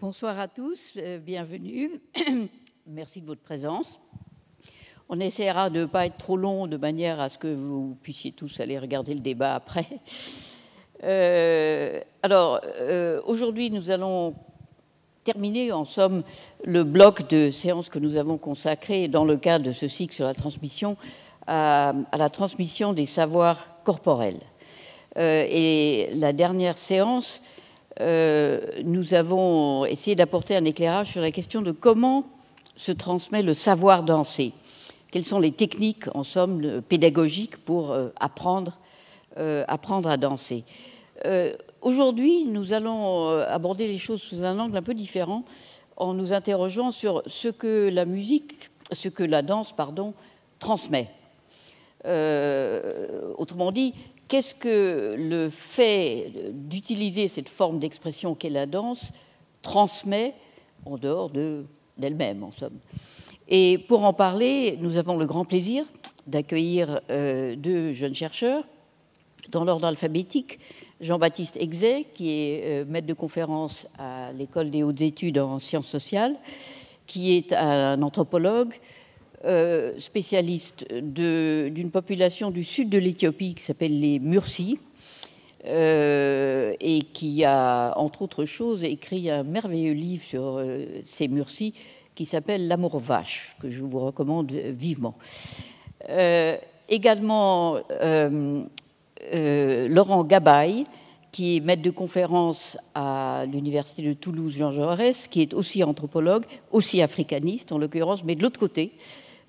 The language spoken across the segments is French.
Bonsoir à tous, euh, bienvenue. Merci de votre présence. On essaiera de ne pas être trop long de manière à ce que vous puissiez tous aller regarder le débat après. Euh, alors, euh, aujourd'hui, nous allons terminer en somme le bloc de séances que nous avons consacré dans le cadre de ce cycle sur la transmission à, la transmission des savoirs corporels. et la dernière séance euh, nous avons essayé d'apporter un éclairage sur la question de comment se transmet le savoir danser. Quelles sont les techniques, en somme, euh, pédagogiques pour euh, apprendre, apprendre à danser Aujourd'hui, nous allons aborder les choses sous un angle un peu différent en nous interrogeant sur ce que la musique, ce que la danse, pardon, transmet. autrement dit, qu'est-ce que le fait d'utiliser cette forme d'expression qu'est la danse transmet en dehors d'elle-même, en somme. Et pour en parler, nous avons le grand plaisir d'accueillir euh, deux jeunes chercheurs dans l'ordre alphabétique. Jean-Baptiste Exet, qui est euh, maître de conférence à l'École des hautes études en sciences sociales, qui est un anthropologue, euh, spécialiste d'une population du sud de l'Éthiopie qui s'appelle les Mursis, euh, et qui a, entre autres choses, écrit un merveilleux livre sur euh, ces Mursis qui s'appelle L'amour vache, que je vous recommande vivement. également, Laurent Gabaye, qui est maître de conférence à l'université de Toulouse Jean Jaurès, qui est aussi anthropologue, aussi africaniste en l'occurrence, mais de l'autre côté,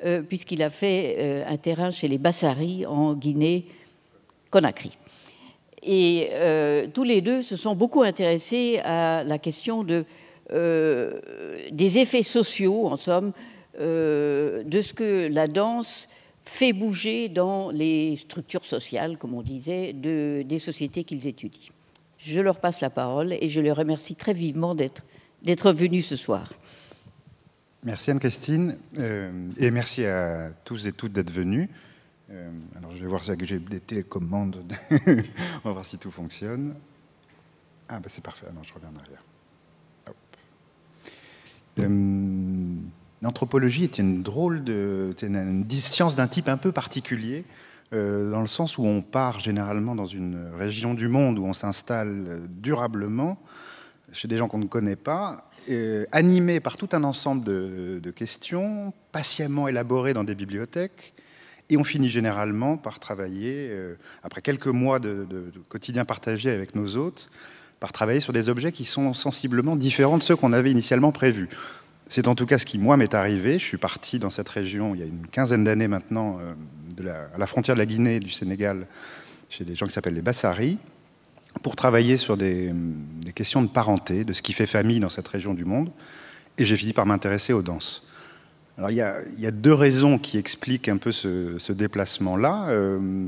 euh, puisqu'il a fait euh, un terrain chez les Bassaris en Guinée-Conakry. Et euh, tous les deux se sont beaucoup intéressés à la question des effets sociaux, en somme, de ce que la danse fait bouger dans les structures sociales, comme on disait, des sociétés qu'ils étudient. Je leur passe la parole et je les remercie très vivement d'être venus ce soir. Merci Anne-Christine euh, et merci à tous et toutes d'être venus. Euh, alors je vais voir si j'ai des télécommandes. On va voir si tout fonctionne. Ah ben c'est parfait. Ah je reviens en arrière. Euh, l'anthropologie est une drôle de, une, science d'un type un peu particulier. dans le sens où on part généralement dans une région du monde où on s'installe durablement chez des gens qu'on ne connaît pas, euh, animé par tout un ensemble de, questions, patiemment élaborées dans des bibliothèques, et on finit généralement par travailler, euh, après quelques mois de, quotidien partagé avec nos hôtes, par travailler sur des objets qui sont sensiblement différents de ceux qu'on avait initialement prévus. C'est en tout cas ce qui, moi, m'est arrivé. Je suis parti dans cette région il y a une quinzaine d'années maintenant, euh, à la frontière de la Guinée et du Sénégal, chez des gens qui s'appellent les Bassari, pour travailler sur des, questions de parenté, de ce qui fait famille dans cette région du monde, et j'ai fini par m'intéresser aux danses. Alors il y, a, deux raisons qui expliquent un peu ce, déplacement-là. Euh,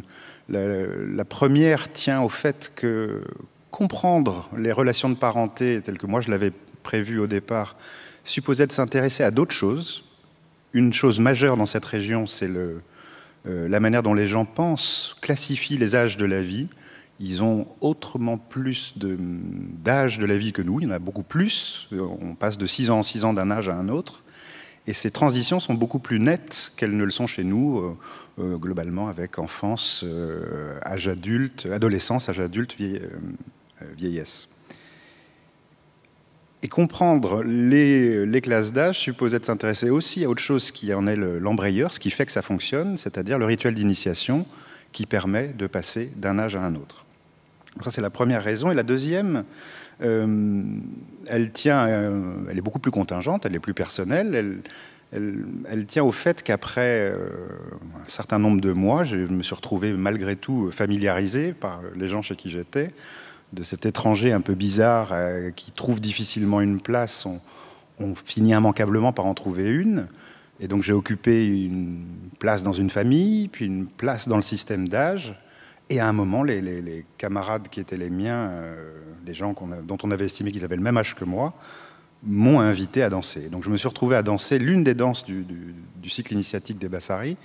la, première tient au fait que comprendre les relations de parenté telles que moi je l'avais prévu au départ supposait de s'intéresser à d'autres choses. Une chose majeure dans cette région, c'est euh, la manière dont les gens pensent, classifient les âges de la vie ils ont autrement plus d'âge de, la vie que nous, il y en a beaucoup plus, on passe de 6 ans en 6 ans d'un âge à un autre, et ces transitions sont beaucoup plus nettes qu'elles ne le sont chez nous, euh, euh, globalement avec enfance, euh, âge adulte, adolescence, âge adulte, vieillesse. Et comprendre les, classes d'âge supposait de s'intéresser aussi à autre chose qui en est l'embrayeur, ce qui fait que ça fonctionne, c'est-à-dire le rituel d'initiation qui permet de passer d'un âge à un autre ça, c'est la première raison. Et la deuxième, euh, elle tient, euh, elle est beaucoup plus contingente, elle est plus personnelle. Elle, tient au fait qu'après euh, un certain nombre de mois, je me suis retrouvé malgré tout familiarisé par les gens chez qui j'étais, de cet étranger un peu bizarre qui trouve difficilement une place. on, finit immanquablement par en trouver une. Et donc j'ai occupé une place dans une famille, puis une place dans le système d'âge, et à un moment, les, camarades qui étaient les miens, euh, les gens dont on avait estimé qu'ils avaient le même âge que moi, m'ont invité à danser. Donc je me suis retrouvé à danser l'une des danses du, cycle initiatique des Bassari.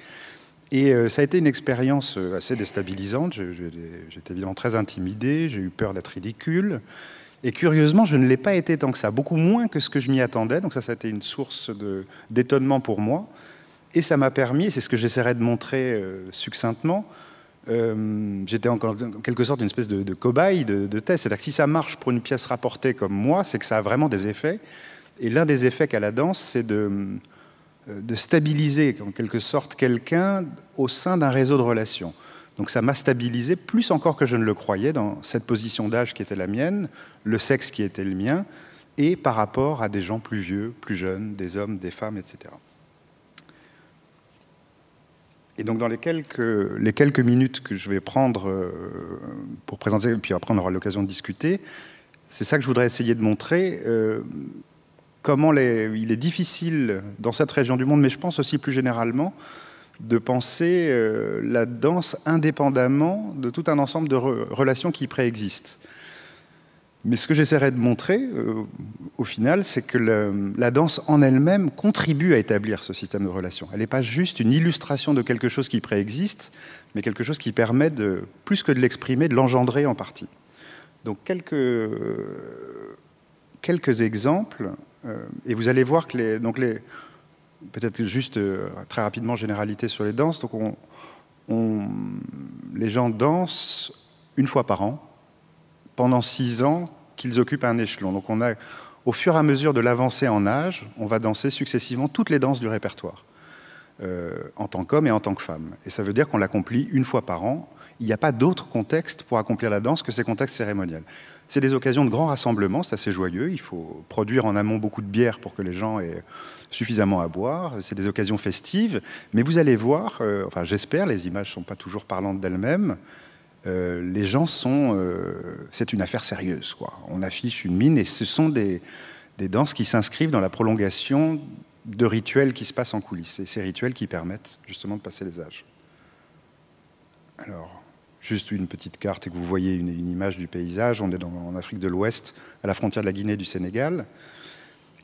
Et euh, ça a été une expérience euh, assez déstabilisante. J'étais évidemment très intimidé, j'ai eu peur d'être ridicule. Et curieusement, je ne l'ai pas été tant que ça, beaucoup moins que ce que je m'y attendais. Donc ça, ça a été une source d'étonnement pour moi. Et ça m'a permis, c'est ce que j'essaierai de montrer succinctement, euh, j'étais en quelque sorte une espèce de, cobaye de, de test. C'est-à-dire que si ça marche pour une pièce rapportée comme moi, c'est que ça a vraiment des effets. Et l'un des effets qu'a la danse, c'est de, euh, de, stabiliser en quelque sorte quelqu'un au sein d'un réseau de relations. Donc ça m'a stabilisé plus encore que je ne le croyais dans cette position d'âge qui était la mienne, le sexe qui était le mien, et par rapport à des gens plus vieux, plus jeunes, des hommes, des femmes, etc. Et donc dans les quelques, minutes que je vais prendre euh, pour présenter, puis après on aura l'occasion de discuter, c'est ça que je voudrais essayer de montrer, euh, comment il est difficile dans cette région du monde, mais je pense aussi plus généralement, de penser euh, la danse indépendamment de tout un ensemble de relations qui préexistent. Mais ce que j'essaierai de montrer, euh, au final, c'est que la danse en elle-même contribue à établir ce système de relations. Elle n'est pas juste une illustration de quelque chose qui préexiste, mais quelque chose qui permet, de, plus que de l'exprimer, de l'engendrer en partie. Donc quelques, quelques exemples, euh, et vous allez voir que les... Donc les Peut-être juste euh, très rapidement, généralité sur les danses. Donc on, les gens dansent une fois par an, pendant six ans qu'ils occupent un échelon. Donc on a, au fur et à mesure de l'avancée en âge, on va danser successivement toutes les danses du répertoire, euh, en tant qu'homme et en tant que femme. Et ça veut dire qu'on l'accomplit une fois par an. Il n'y a pas d'autre contexte pour accomplir la danse que ces contextes cérémoniels. C'est des occasions de grands rassemblements, c'est assez joyeux. Il faut produire en amont beaucoup de bière pour que les gens aient suffisamment à boire. C'est des occasions festives. Mais vous allez voir, euh, enfin j'espère, les images ne sont pas toujours parlantes d'elles-mêmes, euh, les gens sont. Euh, c'est une affaire sérieuse, On affiche une mine et ce sont des, danses qui s'inscrivent dans la prolongation de rituels qui se passent en coulisses. Et ces rituels qui permettent justement de passer les âges. Alors, juste une petite carte et que vous voyez une, image du paysage. On est en Afrique de l'Ouest, à la frontière de la Guinée et du Sénégal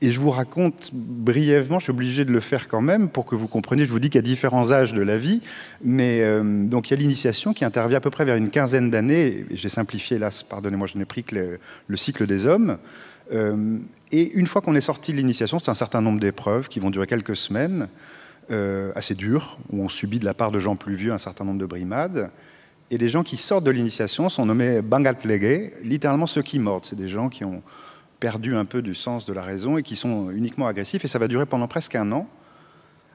et je vous raconte brièvement, je suis obligé de le faire quand même pour que vous compreniez, je vous dis qu'il y a différents âges de la vie, mais euh, donc il y a l'initiation qui intervient à peu près vers une quinzaine d'années, j'ai simplifié là, pardonnez-moi, je n'ai pris que le, cycle des hommes, euh, et une fois qu'on est sorti de l'initiation, c'est un certain nombre d'épreuves qui vont durer quelques semaines, euh, assez dures, où on subit de la part de gens plus vieux un certain nombre de brimades, et les gens qui sortent de l'initiation sont nommés bangatlege, littéralement ceux qui mordent, c'est des gens qui ont perdu un peu du sens de la raison et qui sont uniquement agressifs. Et ça va durer pendant presque un an.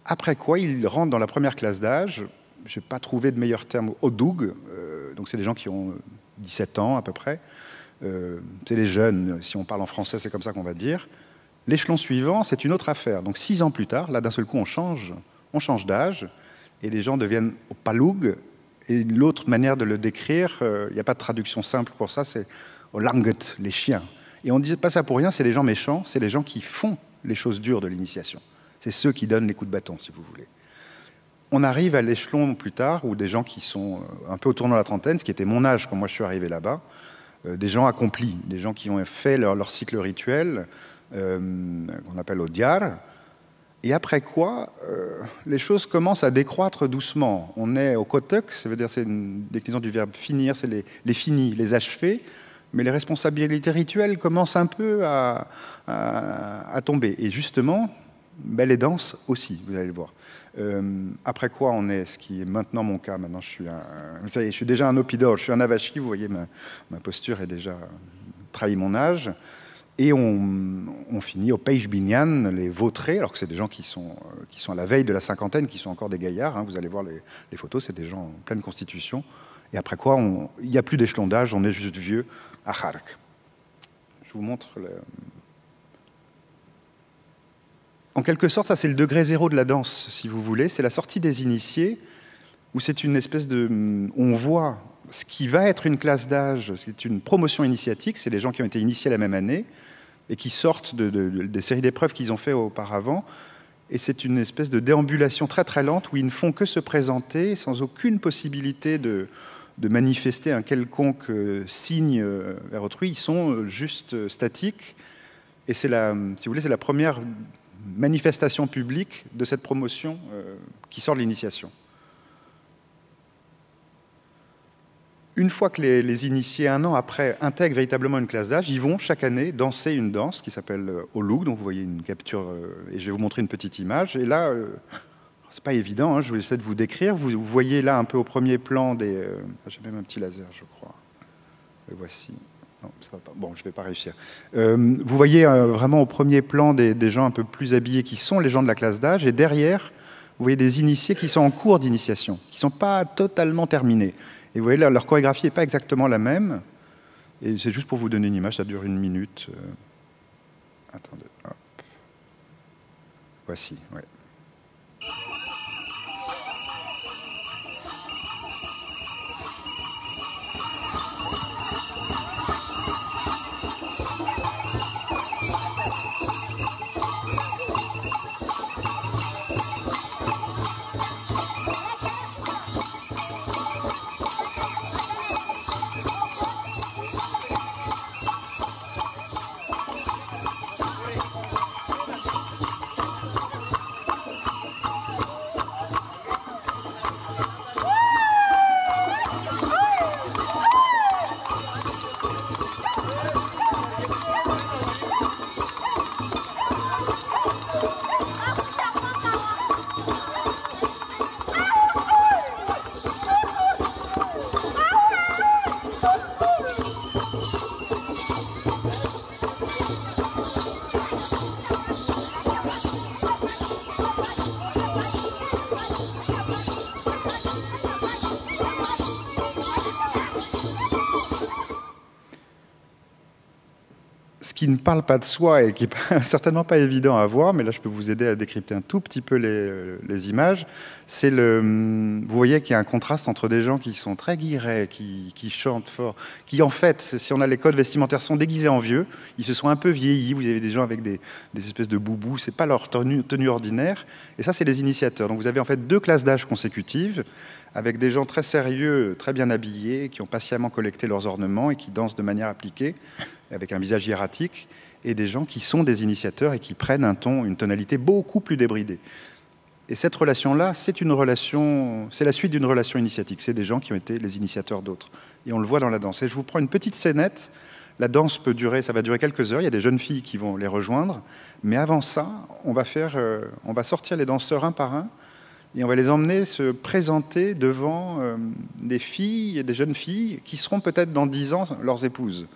Après quoi, ils rentrent dans la première classe d'âge. Je n'ai pas trouvé de meilleur terme. Au doug, euh, donc c'est des gens qui ont 17 euh, ans à peu près. Euh, c'est les jeunes, si on parle en français, c'est comme ça qu'on va dire. L'échelon suivant, c'est une autre affaire. Donc six ans plus tard, là d'un seul coup, on change, on change d'âge et les gens deviennent au paloug. Et l'autre manière de le décrire, il n'y a pas de traduction simple pour ça, c'est au langet, les chiens. Et on ne dit pas ça pour rien, c'est les gens méchants, c'est les gens qui font les choses dures de l'initiation. C'est ceux qui donnent les coups de bâton, si vous voulez. On arrive à l'échelon plus tard où des gens qui sont euh, un peu au tournant de la trentaine, ce qui était mon âge quand moi je suis arrivé là-bas, euh, des gens accomplis, des gens qui ont fait leur, cycle rituel, euh, qu'on appelle diar, Et après quoi, les choses commencent à décroître doucement. On est au kotok, ça veut dire c'est une déclinaison du verbe finir, c'est les, les finis, les achevés mais les responsabilités rituelles commencent un peu à, tomber. Et justement, belle les danses aussi, vous allez le voir. Euh, après quoi on est, ce qui est maintenant mon cas, maintenant je suis, un, je suis déjà un opidor, je suis un avachi, vous voyez, ma, posture est déjà trahi mon âge. Et on, finit au Page Binyan, les vautrés, alors que c'est des gens qui sont, euh, qui sont à la veille de la cinquantaine, qui sont encore des gaillards. Hein, vous allez voir les, les photos, c'est des gens en pleine constitution. Et après quoi, il n'y a plus d'échelon d'âge, on est juste vieux. Je vous montre le... En quelque sorte, ça c'est le degré zéro de la danse, si vous voulez. C'est la sortie des initiés, où c'est une espèce de... On voit ce qui va être une classe d'âge, c'est une promotion initiatique, c'est les gens qui ont été initiés la même année, et qui sortent de, des séries d'épreuves qu'ils ont fait auparavant. Et c'est une espèce de déambulation très très lente où ils ne font que se présenter sans aucune possibilité de, de manifester un quelconque euh, signe euh, vers autrui, ils sont euh, juste statiques. Et c'est la, si vous voulez, c'est la première manifestation publique de cette promotion qui sort de l'initiation. Une fois que les, initiés, un an après, intègrent véritablement une classe d'âge, ils vont chaque année danser une danse qui s'appelle Oluk. dont vous voyez une capture, et je vais vous montrer une petite image. Et là, pas évident, hein, je vais essayer de vous décrire. Vous, voyez là un peu au premier plan des. Euh, ah, j'ai même un petit laser, je crois. voici. Bon, je ne vais pas réussir. Euh, vous voyez euh, vraiment au premier plan des, gens un peu plus habillés qui sont les gens de la classe d'âge, et derrière, vous voyez des initiés qui sont en cours d'initiation, qui ne sont pas totalement terminés. Et vous voyez, leur, leur chorégraphie n'est pas exactement la même. Et c'est juste pour vous donner une image, ça dure une minute. attendez, Voici, ouais. qui ne parle pas de soi et qui n'est certainement pas évident à voir, mais là je peux vous aider à décrypter un tout petit peu les, euh, images, c'est le... Hum, vous voyez qu'il y a un contraste entre des gens qui sont très guirets, qui, chantent fort, qui en fait, si on a les codes vestimentaires, sont déguisés en vieux, ils se sont un peu vieillis, vous avez des gens avec des, espèces de boubous, c'est pas leur tenue, tenue ordinaire, et ça c'est les initiateurs. Donc vous avez en fait deux classes d'âge consécutives, avec des gens très sérieux, très bien habillés, qui ont patiemment collecté leurs ornements et qui dansent de manière appliquée, avec un visage hiératique, et des gens qui sont des initiateurs et qui prennent un ton, une tonalité beaucoup plus débridée. Et cette relation-là, c'est une relation, c'est la suite d'une relation initiatique. C'est des gens qui ont été les initiateurs d'autres. Et on le voit dans la danse. Et je vous prends une petite scénette. La danse peut durer, ça va durer quelques heures. Il y a des jeunes filles qui vont les rejoindre. Mais avant ça, on va faire, euh, on va sortir les danseurs un par un et on va les emmener se présenter devant euh, des filles, des jeunes filles, qui seront peut-être dans dix ans leurs épouses.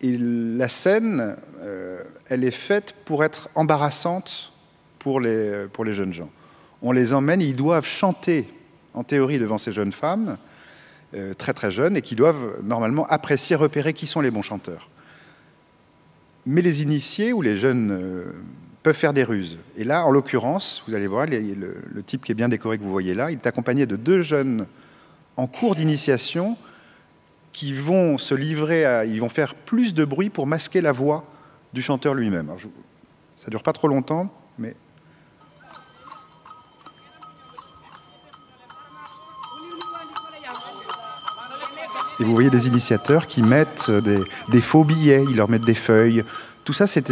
Et la scène, euh, elle est faite pour être embarrassante pour les, euh, pour les jeunes gens. On les emmène, ils doivent chanter, en théorie, devant ces jeunes femmes, très très jeunes, et qui doivent normalement apprécier, repérer qui sont les bons chanteurs. Mais les initiés ou les jeunes peuvent faire des ruses. Et là, en l'occurrence, vous allez voir, le, type qui est bien décoré que vous voyez là, il est accompagné de deux jeunes en cours d'initiation qui vont se livrer à... Ils vont faire plus de bruit pour masquer la voix du chanteur lui-même. Ça ne dure pas trop longtemps, mais... Et vous voyez des initiateurs qui mettent des faux billets, ils leur mettent des feuilles, tout ça, c'est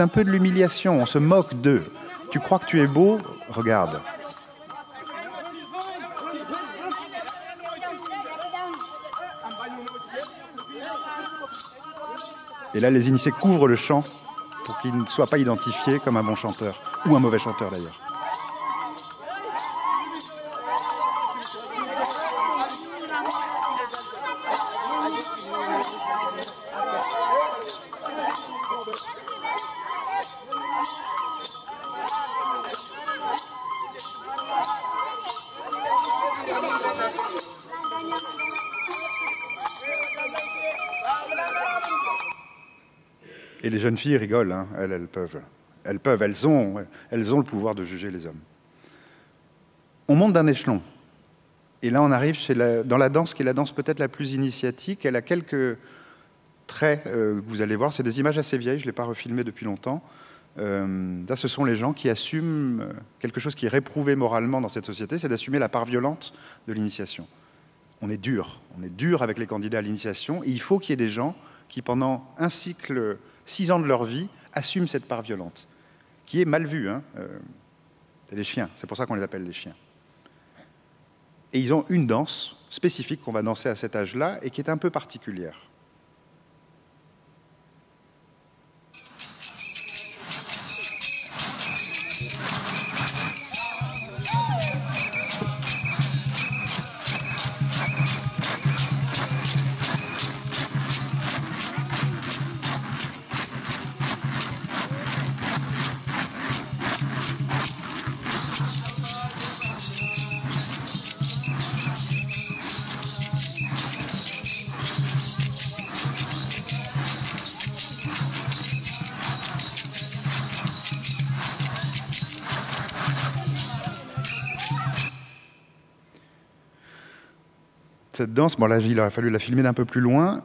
un peu de l'humiliation. On se moque d'eux. Tu crois que tu es beau Regarde. Et là, les initiés couvrent le chant pour qu'il ne soit pas identifié comme un bon chanteur, ou un mauvais chanteur d'ailleurs. Et les jeunes filles rigolent, hein. elles, peuvent. Elles peuvent, elles ont, elles ont le pouvoir de juger les hommes. On monte d'un échelon. Et là, on arrive dans la danse qui est la danse peut-être la plus initiatique. Elle a quelques traits euh, que vous allez voir. C'est des images assez vieilles, je ne l'ai pas refilmé depuis longtemps. là, euh, ce sont les gens qui assument quelque chose qui est réprouvé moralement dans cette société, c'est d'assumer la part violente de l'initiation. On est dur, on est dur avec les candidats à l'initiation, et il faut qu'il y ait des gens qui, pendant un cycle six ans de leur vie, assument cette part violente, qui est mal vue. Hein euh, les chiens, c'est pour ça qu'on les appelle les chiens. Et ils ont une danse spécifique qu'on va danser à cet âge-là et qui est un peu particulière. cette danse, bon là il aurait fallu la filmer d'un peu plus loin,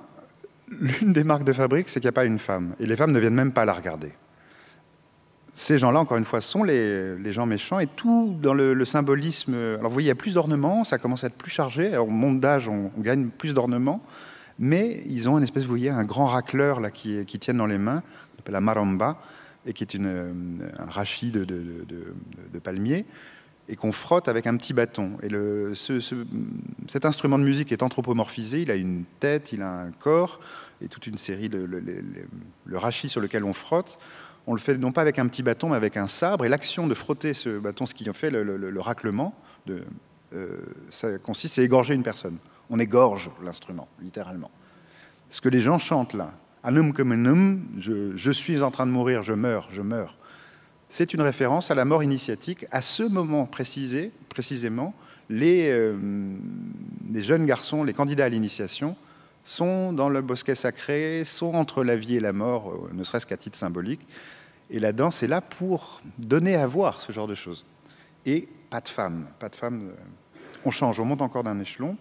l'une des marques de fabrique, c'est qu'il n'y a pas une femme. Et les femmes ne viennent même pas la regarder. Ces gens-là, encore une fois, sont les, gens méchants et tout dans le, symbolisme. Alors vous voyez, il y a plus d'ornements, ça commence à être plus chargé. au monde d'âge, on, gagne plus d'ornements, mais ils ont une espèce, vous voyez, un grand racleur là, qui, qui tiennent dans les mains, qu'on appelle la maramba, et qui est une, euh, un rachis de, de, de palmier et qu'on frotte avec un petit bâton. Et ce, cet instrument de musique est anthropomorphisé, il a une tête, il a un corps, et toute une série de... Le, rachis sur lequel on frotte, on le fait non pas avec un petit bâton, mais avec un sabre, et l'action de frotter ce bâton, ce qui en fait le, raclement, de, euh, ça consiste à égorger une personne. On égorge l'instrument, littéralement. Ce que les gens chantent là, Anum comme je suis en train de mourir, je meurs, je meurs c'est une référence à la mort initiatique. À ce moment précisé, précisément, euh, les, jeunes garçons, les candidats à l'initiation, sont dans le bosquet sacré, sont entre la vie et la mort, euh, ne serait-ce qu'à titre symbolique. Et la danse est là pour donner à voir ce genre de choses. Et pas de femmes, pas de femmes. Euh, on change, on monte encore d'un échelon.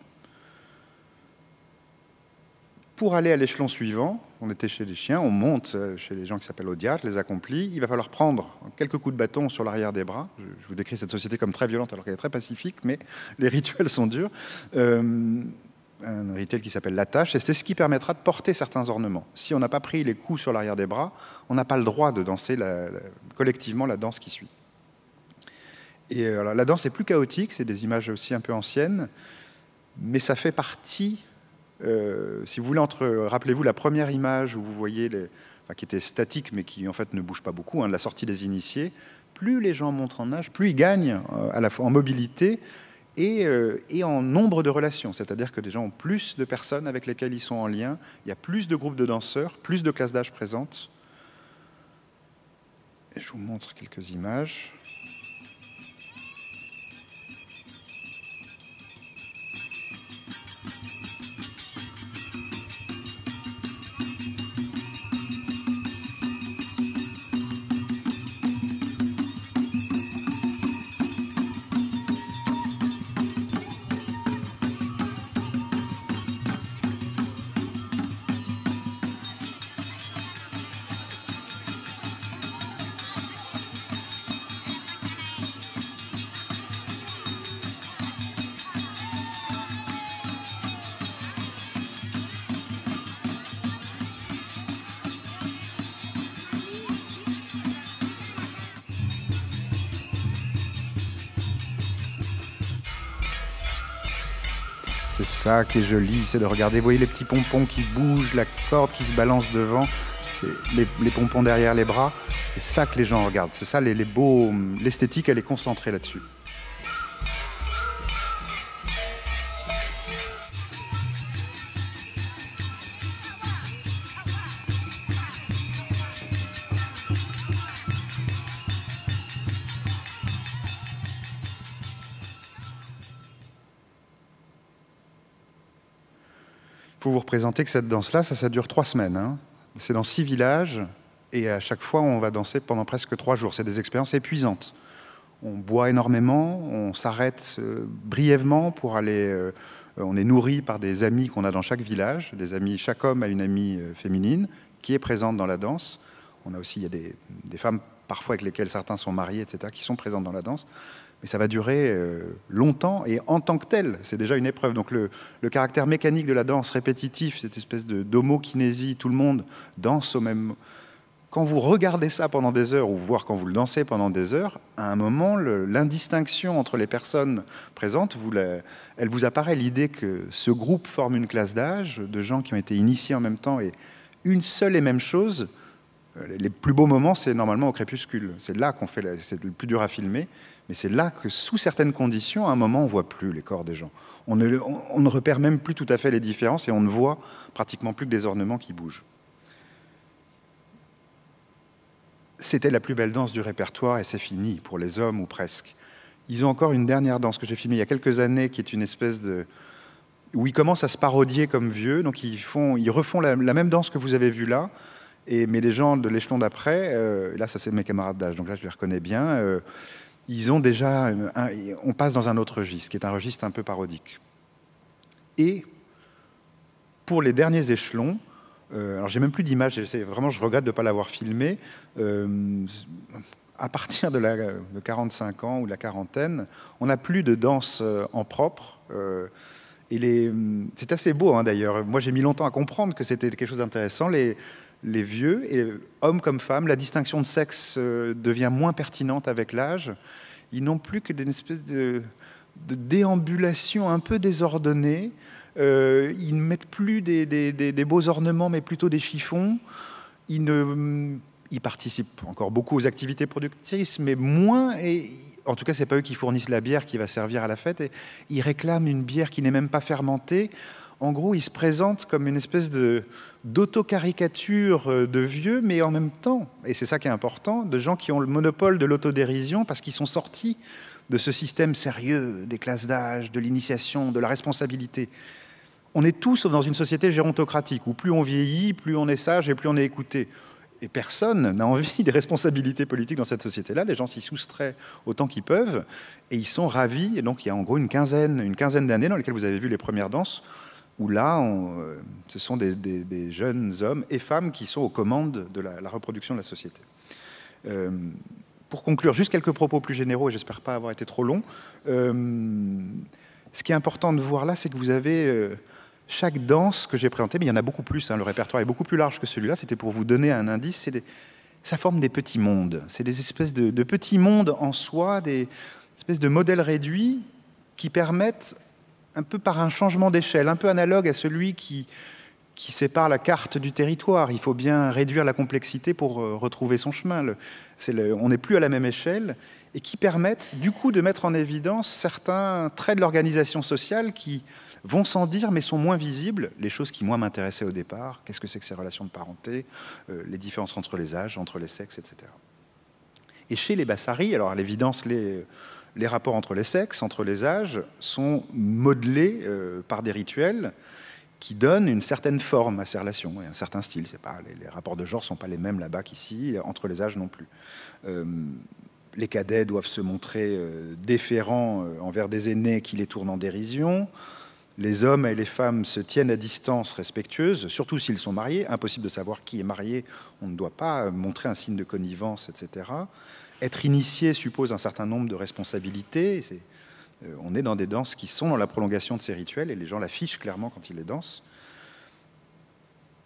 Pour aller à l'échelon suivant, on était chez les chiens, on monte euh, chez les gens qui s'appellent Odiat, les accomplis. Il va falloir prendre quelques coups de bâton sur l'arrière des bras. Je vous décris cette société comme très violente alors qu'elle est très pacifique, mais les rituels sont durs. Euh, un rituel qui s'appelle l'attache, et c'est ce qui permettra de porter certains ornements. Si on n'a pas pris les coups sur l'arrière des bras, on n'a pas le droit de danser collectivement la danse qui suit. Et euh, la danse est plus chaotique, c'est des images aussi un peu anciennes, mais ça fait partie euh, si vous voulez, rappelez-vous la première image où vous voyez, qui était statique, mais qui en fait ne bouge pas beaucoup, hein, la sortie des initiés, plus les gens montrent en âge, plus ils gagnent euh, à la fois en mobilité euh, et, en nombre de relations. C'est-à-dire que des gens ont plus de personnes avec lesquelles ils sont en lien, il y a plus de groupes de danseurs, plus de classes d'âge présentes. je vous montre quelques images. qui est joli, c'est de regarder, vous voyez les petits pompons qui bougent, la corde qui se balance devant, les, pompons derrière les bras, c'est ça que les gens regardent, c'est ça les beaux, l'esthétique elle est concentrée là-dessus. vous représenter que cette danse-là, ça, ça dure trois semaines. Hein. C'est dans six villages, et à chaque fois, on va danser pendant presque trois jours. C'est des expériences épuisantes. On boit énormément, on s'arrête euh, brièvement pour aller. Euh, on est nourri par des amis qu'on a dans chaque village. Des amis, chaque homme a une amie euh, féminine qui est présente dans la danse. On a aussi il y a des, des femmes parfois avec lesquelles certains sont mariés, etc., qui sont présentes dans la danse mais ça va durer euh, longtemps et en tant que tel, c'est déjà une épreuve. Donc le, caractère mécanique de la danse répétitif, cette espèce de d'homokinésie, tout le monde danse au même. Quand vous regardez ça pendant des heures ou voir quand vous le dansez pendant des heures, à un moment, l'indistinction entre les personnes présentes, vous elle vous apparaît l'idée que ce groupe forme une classe d'âge de gens qui ont été initiés en même temps et une seule et même chose. Euh, les plus beaux moments, c'est normalement au crépuscule. C'est là qu'on fait, c'est le plus dur à filmer. Mais c'est là que, sous certaines conditions, à un moment, on ne voit plus les corps des gens. On ne, repère même plus tout à fait les différences et on ne voit pratiquement plus que des ornements qui bougent. C'était la plus belle danse du répertoire et c'est fini pour les hommes ou presque. Ils ont encore une dernière danse que j'ai filmée il y a quelques années qui est une espèce de, où ils commencent à se parodier comme vieux, donc ils, refont la, même danse que vous avez vue là, mais les gens de l'échelon d'après, euh, là ça c'est mes camarades d'âge, donc là je les reconnais bien, euh, ils ont déjà. on passe dans un autre registre, qui est un registre un peu parodique. Et pour les derniers échelons, euh, alors j'ai même plus d'image, vraiment je regrette de ne pas l'avoir filmé, euh, à partir de, la, de 45 ans ou de la quarantaine, on n'a plus de danse euh, en propre. et c'est assez beau hein, d'ailleurs. Moi j'ai mis longtemps à comprendre que c'était quelque chose d'intéressant. Les, les, vieux, et hommes comme femmes, la distinction de sexe devient moins pertinente avec l'âge ils n'ont plus que des espèces de, déambulations déambulation un peu désordonnée. Euh, ils ne mettent plus des, beaux ornements, mais plutôt des chiffons. Ils, ne, ils participent encore beaucoup aux activités productrices, mais moins. Et en tout cas, ce c'est pas eux qui fournissent la bière qui va servir à la fête. Et ils réclament une bière qui n'est même pas fermentée en gros, il se présente comme une espèce de, d'autocaricature euh, de vieux, mais en même temps, et c'est ça qui est important, de gens qui ont le monopole de l'autodérision parce qu'ils sont sortis de ce système sérieux des classes d'âge, de l'initiation, de la responsabilité. On est tous dans une société gérontocratique où plus on vieillit, plus on est sage et plus on est écouté. Et personne n'a envie des responsabilités politiques dans cette société-là. Les gens s'y soustraient autant qu'ils peuvent et ils sont ravis. Et donc il y a en gros une quinzaine, une quinzaine d'années dans lesquelles vous avez vu les premières danses où là, euh, ce sont des, jeunes hommes et femmes qui sont aux commandes de la, reproduction de la société. Euh, pour conclure, juste quelques propos plus généraux, et j'espère pas avoir été trop long. Euh, ce qui est important de voir là, c'est que vous avez chaque danse que j'ai présentée, mais il y en a beaucoup plus, hein, le répertoire est beaucoup plus large que celui-là, c'était pour vous donner un indice, ça forme des petits mondes, c'est des espèces de, petits mondes en soi, des espèces de modèles réduits qui permettent un peu par un changement d'échelle, un peu analogue à celui qui, sépare la carte du territoire. Il faut bien réduire la complexité pour euh, retrouver son chemin. on n'est plus à la même échelle et qui permettent du coup de mettre en évidence certains traits de l'organisation sociale qui vont s'en dire mais sont moins visibles. Les choses qui moi m'intéressaient au départ, qu'est-ce que c'est que ces relations de parenté, euh, les différences entre les âges, entre les sexes, etc. Et chez les bassaris, alors à l'évidence les les rapports entre les sexes, entre les âges, sont modelés euh, par des rituels qui donnent une certaine forme à ces relations et un certain style. Pas, les, rapports de genre ne sont pas les mêmes là-bas qu'ici, entre les âges non plus. Euh, les cadets doivent se montrer euh, déférents envers des aînés qui les tournent en dérision. Les hommes et les femmes se tiennent à distance respectueuse, surtout s'ils sont mariés. Impossible de savoir qui est marié, on ne doit pas montrer un signe de connivence, etc être initié suppose un certain nombre de responsabilités. Euh, on est dans des danses qui sont dans la prolongation de ces rituels et les gens l'affichent clairement quand ils les dansent.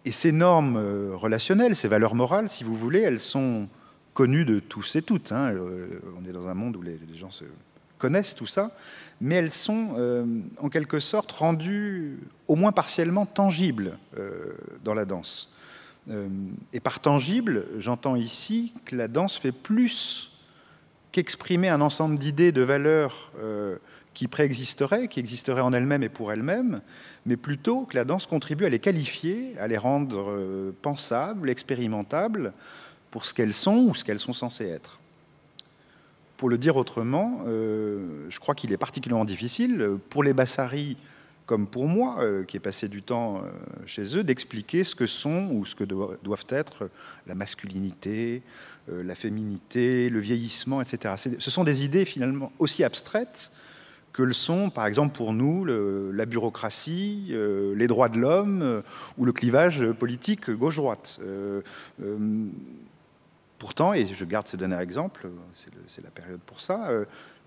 Et ces normes euh, relationnelles, ces valeurs morales, si vous voulez, elles sont connues de tous et toutes. Hein. Euh, on est dans un monde où les, gens se connaissent tout ça, mais elles sont en quelque sorte rendues au moins partiellement tangibles dans la danse. Euh, et par tangible, j'entends ici que la danse fait plus qu'exprimer un ensemble d'idées, de valeurs euh, qui préexisteraient, qui existeraient en elles-mêmes et pour elles-mêmes, mais plutôt que la danse contribue à les qualifier, à les rendre euh, pensables, expérimentables, pour ce qu'elles sont ou ce qu'elles sont censées être. Pour le dire autrement, je crois qu'il est particulièrement difficile pour les Bassaris comme pour moi, euh, qui ai passé du temps euh, chez eux, d'expliquer ce que sont ou ce que doivent être euh, la masculinité, la féminité, le vieillissement, etc. Ce sont des idées finalement aussi abstraites que le sont, par exemple, pour nous, la bureaucratie, les droits de l'homme ou le clivage politique gauche-droite. pourtant, et je garde ce dernier exemple, c'est la période pour ça,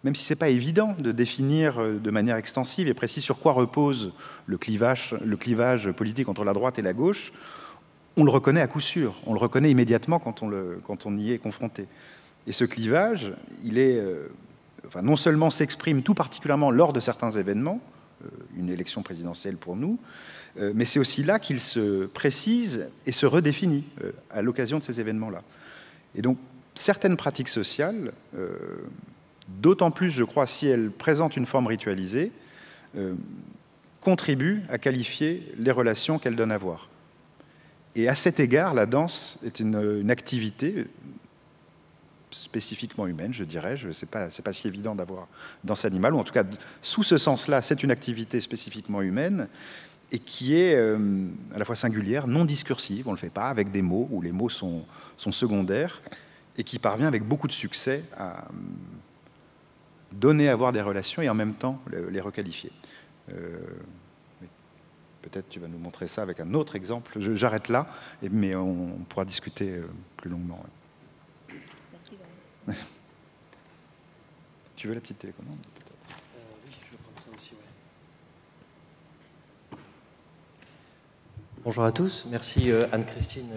même si ce n'est pas évident de définir euh, de manière extensive et précise sur quoi repose le clivage, le clivage politique entre la droite et la gauche, on le reconnaît à coup sûr, on le reconnaît immédiatement quand on, le, quand on y est confronté. Et ce clivage, il est, euh, enfin, non seulement s'exprime tout particulièrement lors de certains événements, euh, une élection présidentielle pour nous, mais c'est aussi là qu'il se précise et se redéfinit à l'occasion de ces événements-là. Et donc, certaines pratiques sociales d'autant plus, je crois, si elle présente une forme ritualisée, euh, contribue à qualifier les relations qu'elle donne à voir. Et à cet égard, la danse est une, activité spécifiquement humaine, je dirais. Ce n'est pas, pas, si évident d'avoir danse animale, ou en tout cas, sous ce sens-là, c'est une activité spécifiquement humaine et qui est euh, à la fois singulière, non discursive, on ne le fait pas avec des mots, où les mots sont, sont secondaires, et qui parvient avec beaucoup de succès à, donner à avoir des relations et en même temps les requalifier. Euh, peut-être tu vas nous montrer ça avec un autre exemple. J'arrête là, mais on, pourra discuter euh, plus longuement. tu veux la petite télécommande euh, Bonjour à tous. Merci Anne-Christine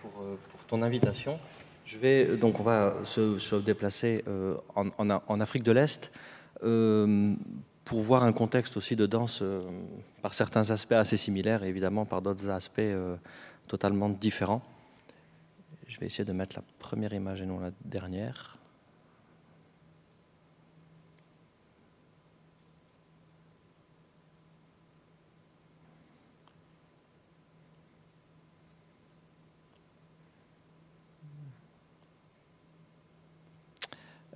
pour, ton invitation. Je vais, euh, donc on va euh, se, déplacer euh, en, Afrique de l'Est pour voir un contexte aussi de danse par certains aspects assez similaires et évidemment par d'autres aspects totalement différents. Je vais essayer de mettre la première image et non la dernière.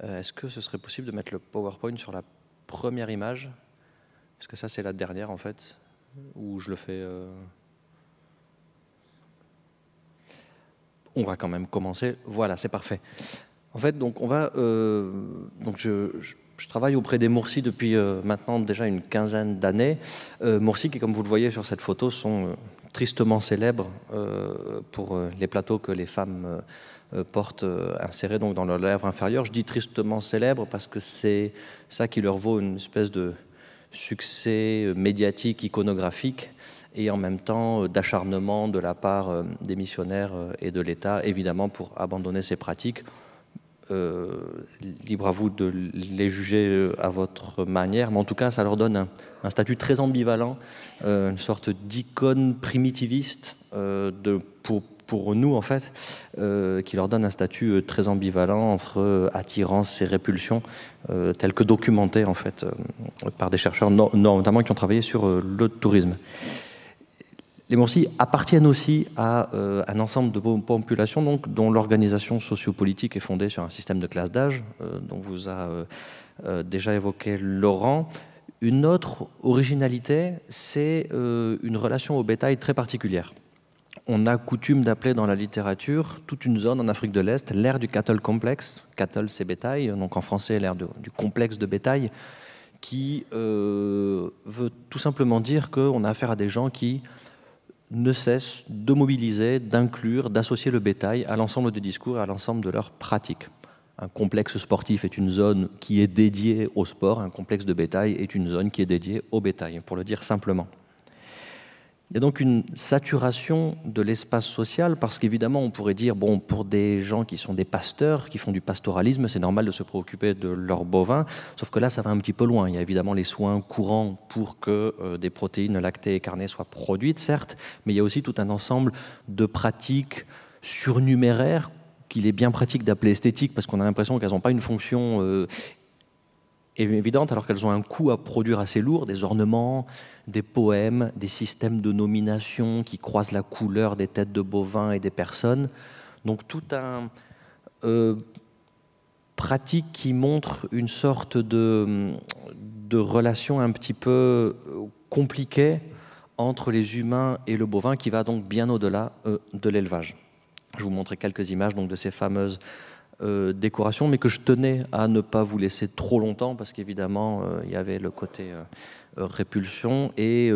Euh, est-ce que ce serait possible de mettre le PowerPoint sur la première image Parce que ça, c'est la dernière, en fait, où je le fais... Euh. On va quand même commencer. Voilà, c'est parfait. En fait, donc, on va... Euh, donc, je, travaille auprès des Moursi depuis maintenant déjà une quinzaine d'années. Euh, qui, comme vous le voyez sur cette photo, sont tristement célèbres pour les plateaux que les femmes euh, portent euh, inséré donc dans leur lèvre inférieure. Je dis tristement célèbre parce que c'est ça qui leur vaut une espèce de succès euh, médiatique, iconographique, et en même temps d'acharnement de la part des missionnaires et de l'État, évidemment, pour abandonner ces pratiques. libre à vous de les juger à votre manière, mais en tout cas, ça leur donne un, statut très ambivalent, une sorte d'icône primitiviste de, pour, pour nous, en fait, euh, qui leur donne un statut euh, très ambivalent entre euh, attirance et répulsion, tel que documenté en fait, par des chercheurs, notamment qui ont travaillé sur le tourisme. Les Mursis appartiennent aussi à un ensemble de populations donc, dont l'organisation sociopolitique est fondée sur un système de classe d'âge, dont vous a déjà évoqué Laurent. Une autre originalité, c'est une relation au bétail très particulière on a coutume d'appeler dans la littérature toute une zone en Afrique de l'Est l'ère du cattle complexe. Cattle, c'est bétail, donc en français, l'ère du complexe de bétail, qui euh, veut tout simplement dire qu'on a affaire à des gens qui ne cessent de mobiliser, d'inclure, d'associer le bétail à l'ensemble des discours et à l'ensemble de leurs pratiques. Un complexe sportif est une zone qui est dédiée au sport, un complexe de bétail est une zone qui est dédiée au bétail, pour le dire simplement. Il y a donc une saturation de l'espace social parce qu'évidemment on pourrait dire bon pour des gens qui sont des pasteurs qui font du pastoralisme c'est normal de se préoccuper de leurs bovins sauf que là ça va un petit peu loin il y a évidemment les soins courants pour que euh, des protéines lactées et carnées soient produites certes mais il y a aussi tout un ensemble de pratiques surnuméraires qu'il est bien pratique d'appeler esthétiques, parce qu'on a l'impression qu'elles n'ont pas une fonction euh, Évidente alors qu'elles ont un coût à produire assez lourd, des ornements, des poèmes, des systèmes de nomination qui croisent la couleur des têtes de bovins et des personnes. Donc tout un euh, pratique qui montre une sorte de, de relation un petit peu euh, compliquée entre les humains et le bovin qui va donc bien au-delà euh, de l'élevage. Je vous montrer quelques images donc, de ces fameuses euh, décoration, mais que je tenais à ne pas vous laisser trop longtemps, parce qu'évidemment, euh, il y avait le côté euh, répulsion et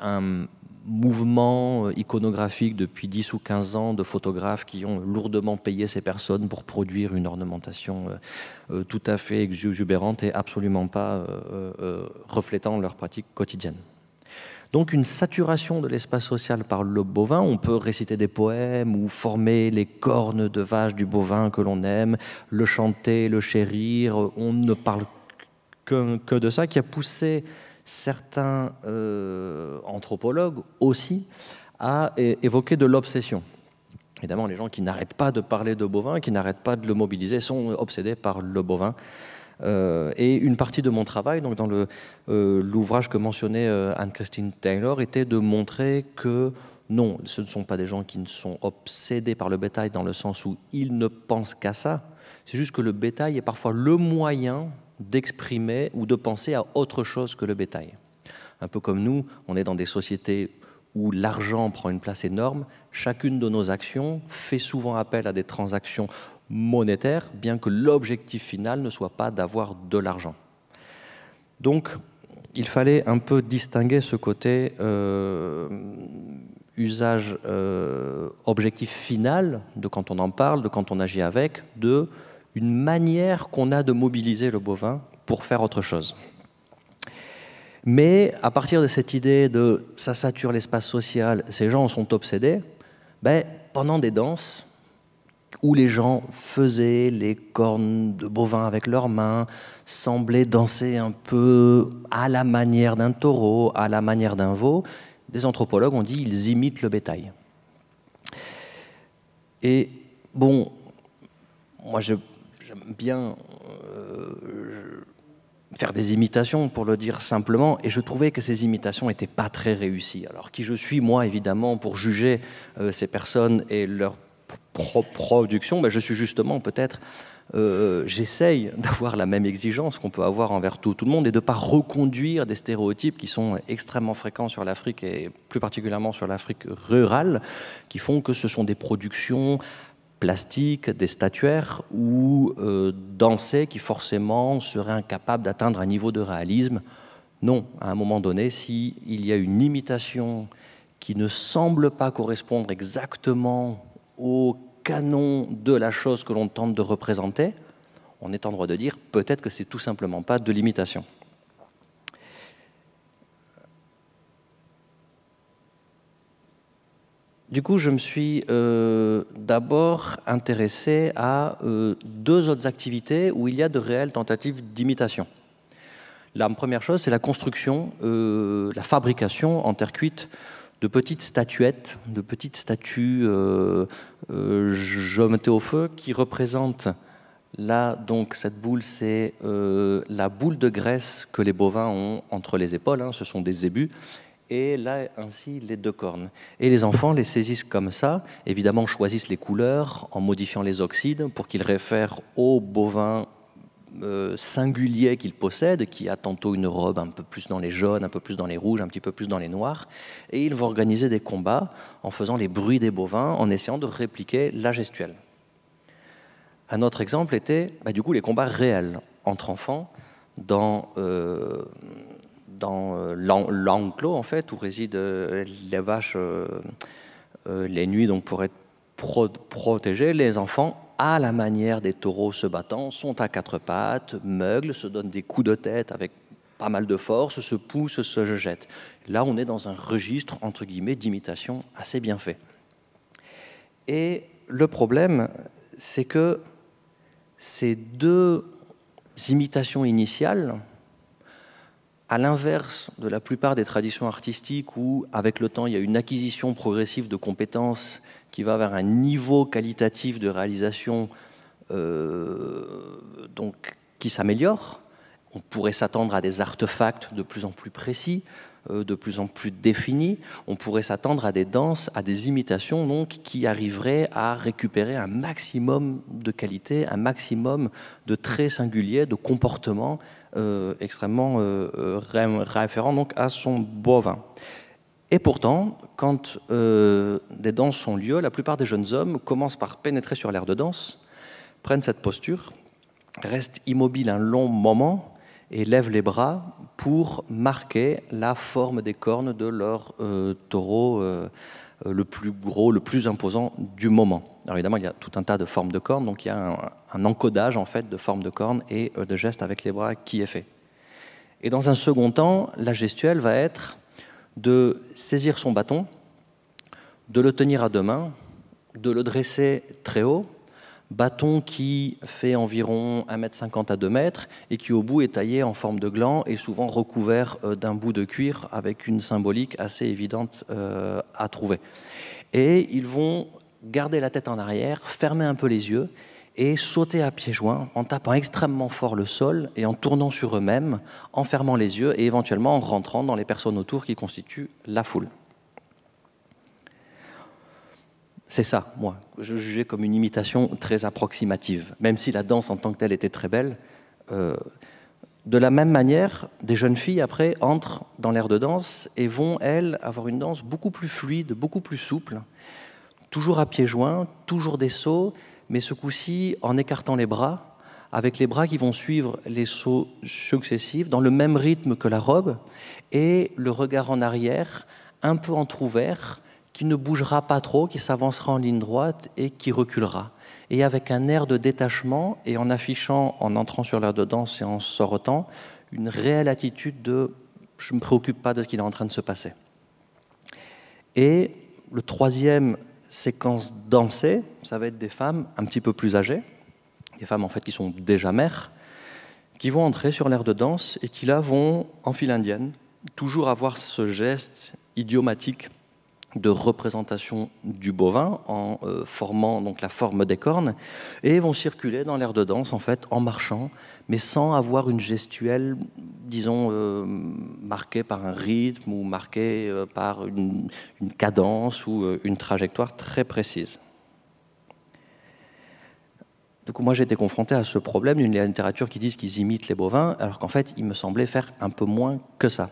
un mouvement iconographique depuis 10 ou 15 ans de photographes qui ont lourdement payé ces personnes pour produire une ornementation tout à fait exubérante et absolument pas reflétant leur pratique quotidienne. Donc une saturation de l'espace social par le bovin, on peut réciter des poèmes ou former les cornes de vache du bovin que l'on aime, le chanter, le chérir, on ne parle que, de ça, qui a poussé certains euh, anthropologues aussi à évoquer de l'obsession. Évidemment, les gens qui n'arrêtent pas de parler de bovin, qui n'arrêtent pas de le mobiliser, sont obsédés par le bovin. Euh, et une partie de mon travail, donc dans euh, l'ouvrage que mentionnait euh, Anne-Christine Taylor, était de montrer que non, ce ne sont pas des gens qui ne sont obsédés par le bétail dans le sens où ils ne pensent qu'à ça. C'est juste que le bétail est parfois le moyen d'exprimer ou de penser à autre chose que le bétail. Un peu comme nous, on est dans des sociétés où l'argent prend une place énorme, chacune de nos actions fait souvent appel à des transactions monétaire, bien que l'objectif final ne soit pas d'avoir de l'argent. Donc, il fallait un peu distinguer ce côté euh, usage euh, objectif final de quand on en parle, de quand on agit avec, de une manière qu'on a de mobiliser le bovin pour faire autre chose. Mais à partir de cette idée de ça sature l'espace social, ces gens sont obsédés, ben, pendant des danses, où les gens faisaient les cornes de bovins avec leurs mains, semblaient danser un peu à la manière d'un taureau, à la manière d'un veau. Des anthropologues ont dit ils imitent le bétail. Et bon, moi j'aime bien euh, faire des imitations, pour le dire simplement, et je trouvais que ces imitations n'étaient pas très réussies. Alors qui je suis, moi, évidemment, pour juger euh, ces personnes et leur production, ben, je suis justement peut-être, euh, j'essaye d'avoir la même exigence qu'on peut avoir envers tout, le monde et de ne pas reconduire des stéréotypes qui sont extrêmement fréquents sur l'Afrique et plus particulièrement sur l'Afrique rurale, qui font que ce sont des productions plastiques, des statuaires ou euh, dansées, qui forcément seraient incapables d'atteindre un niveau de réalisme. Non, à un moment donné, s'il il y a une imitation qui ne semble pas correspondre exactement au canon de la chose que l'on tente de représenter, on est en droit de dire peut-être que c'est tout simplement pas de l'imitation. Du coup, je me suis euh, d'abord intéressé à euh, deux autres activités où il y a de réelles tentatives d'imitation. La première chose, c'est la construction, euh, la fabrication en terre cuite de petites statuettes, de petites statues euh, euh, je au feu qui représentent là donc cette boule c'est euh, la boule de graisse que les bovins ont entre les épaules, hein, ce sont des zébus et là ainsi les deux cornes. Et les enfants les saisissent comme ça, évidemment choisissent les couleurs en modifiant les oxydes pour qu'ils réfèrent aux bovins euh, singulier qu'il possède, qui a tantôt une robe un peu plus dans les jaunes, un peu plus dans les rouges, un petit peu plus dans les noirs, et il va organiser des combats en faisant les bruits des bovins, en essayant de répliquer la gestuelle. Un autre exemple était bah, du coup les combats réels entre enfants dans, euh, dans euh, l'enclos en fait où résident les vaches les nuits donc pour être protégés, les enfants à la manière des taureaux se battant, sont à quatre pattes, meuglent, se donnent des coups de tête avec pas mal de force, se poussent, se jettent. Là, on est dans un registre, entre guillemets, d'imitation assez bien fait. Et le problème, c'est que ces deux imitations initiales, à l'inverse de la plupart des traditions artistiques où, avec le temps, il y a une acquisition progressive de compétences qui va vers un niveau qualitatif de réalisation euh, donc, qui s'améliore. On pourrait s'attendre à des artefacts de plus en plus précis, euh, de plus en plus définis. On pourrait s'attendre à des danses, à des imitations donc, qui arriveraient à récupérer un maximum de qualité, un maximum de traits singuliers, de comportements euh, extrêmement référents donc, à son bovin. Et pourtant, quand euh, des danses ont lieu, la plupart des jeunes hommes commencent par pénétrer sur l'air de danse, prennent cette posture, restent immobiles un long moment et lèvent les bras pour marquer la forme des cornes de leur euh, taureau euh, le plus gros, le plus imposant du moment. Alors évidemment, il y a tout un tas de formes de cornes, donc il y a un, un encodage en fait de formes de cornes et de gestes avec les bras qui est fait. Et dans un second temps, la gestuelle va être de saisir son bâton, de le tenir à deux mains, de le dresser très haut, bâton qui fait environ 1 m à 2m et qui au bout est taillé en forme de gland et souvent recouvert euh, d'un bout de cuir avec une symbolique assez évidente euh, à trouver. Et ils vont garder la tête en arrière, fermer un peu les yeux et sauter à pieds joints en tapant extrêmement fort le sol et en tournant sur eux-mêmes, en fermant les yeux et éventuellement en rentrant dans les personnes autour qui constituent la foule. C'est ça, moi. Je jugeais comme une imitation très approximative, même si la danse en tant que telle était très belle. Euh, de la même manière, des jeunes filles, après, entrent dans l'air de danse et vont, elles, avoir une danse beaucoup plus fluide, beaucoup plus souple, toujours à pieds joints, toujours des sauts, mais ce coup-ci en écartant les bras, avec les bras qui vont suivre les sauts successifs dans le même rythme que la robe, et le regard en arrière, un peu entr'ouvert, qui ne bougera pas trop, qui s'avancera en ligne droite et qui reculera. Et avec un air de détachement et en affichant, en entrant sur l'air de danse et en sortant, une réelle attitude de je ne me préoccupe pas de ce qui est en train de se passer. Et le troisième séquence dansée, ça va être des femmes un petit peu plus âgées, des femmes en fait qui sont déjà mères, qui vont entrer sur l'aire de danse et qui là vont, en file indienne, toujours avoir ce geste idiomatique de représentation du bovin en euh, formant donc la forme des cornes et vont circuler dans l'air de danse en fait en marchant mais sans avoir une gestuelle disons euh, marquée par un rythme ou marquée euh, par une, cadence ou une trajectoire très précise. Donc moi j'ai été confronté à ce problème d'une littérature qui dit qu'ils imitent les bovins alors qu'en fait ils me semblait faire un peu moins que ça.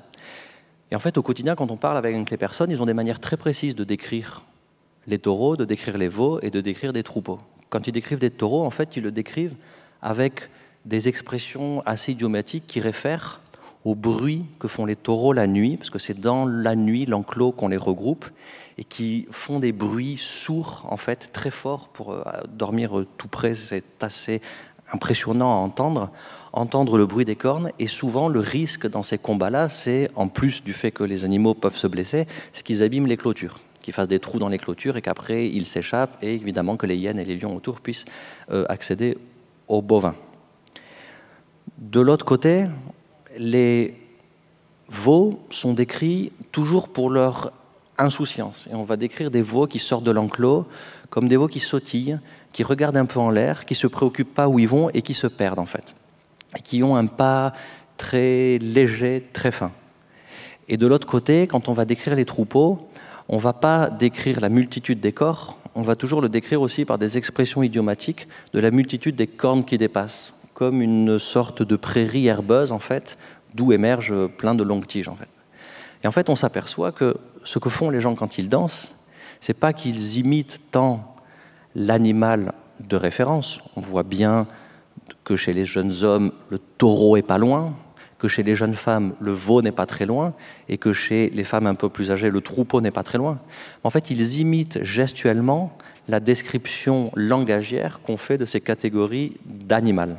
Et en fait, au quotidien, quand on parle avec les personnes, ils ont des manières très précises de décrire les taureaux, de décrire les veaux et de décrire des troupeaux. Quand ils décrivent des taureaux, en fait, ils le décrivent avec des expressions assez idiomatiques qui réfèrent au bruit que font les taureaux la nuit, parce que c'est dans la nuit, l'enclos, qu'on les regroupe, et qui font des bruits sourds, en fait, très forts pour euh, dormir tout près. C'est assez impressionnant à entendre entendre le bruit des cornes. Et souvent, le risque dans ces combats-là, c'est, en plus du fait que les animaux peuvent se blesser, c'est qu'ils abîment les clôtures qu'ils fassent des trous dans les clôtures et qu'après ils s'échappent et évidemment que les hyènes et les lions autour puissent euh, accéder aux bovins. De l'autre côté, les veaux sont décrits toujours pour leur insouciance. Et on va décrire des veaux qui sortent de l'enclos comme des veaux qui sautillent, qui regardent un peu en l'air, qui se préoccupent pas où ils vont et qui se perdent en fait qui ont un pas très léger, très fin. Et de l'autre côté, quand on va décrire les troupeaux, on ne va pas décrire la multitude des corps, on va toujours le décrire aussi par des expressions idiomatiques de la multitude des cornes qui dépassent, comme une sorte de prairie herbeuse, en fait, d'où émergent plein de longues tiges, en fait. Et en fait, on s'aperçoit que ce que font les gens quand ils dansent, c'est pas qu'ils imitent tant l'animal de référence. On voit bien que chez les jeunes hommes, le taureau est pas loin, que chez les jeunes femmes, le veau n'est pas très loin, et que chez les femmes un peu plus âgées, le troupeau n'est pas très loin. En fait, ils imitent gestuellement la description langagière qu'on fait de ces catégories d'animal.